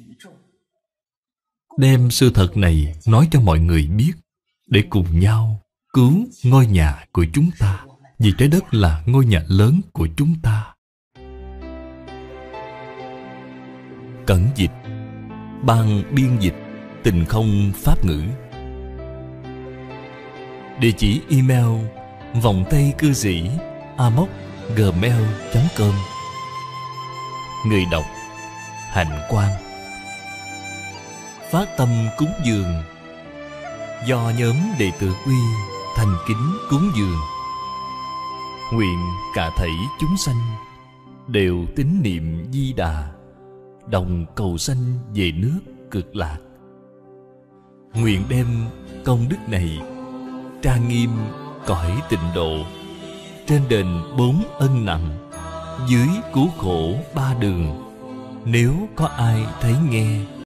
Speaker 1: Đem sự thật này Nói cho mọi người biết Để cùng nhau cứu ngôi nhà của chúng ta Vì trái đất là ngôi nhà lớn của chúng ta cẩn dịch ban biên dịch tình không pháp ngữ địa chỉ email vòng tay cư sĩ amoc gmail com người đọc hạnh quang phát tâm cúng dường do nhóm đệ tử quy thành kính cúng dường nguyện cả thảy chúng sanh đều tín niệm di đà đồng cầu sanh về nước cực lạc nguyện đem công đức này tra nghiêm cõi tịnh độ trên đền bốn ân nặng dưới cứu khổ ba đường nếu có ai thấy nghe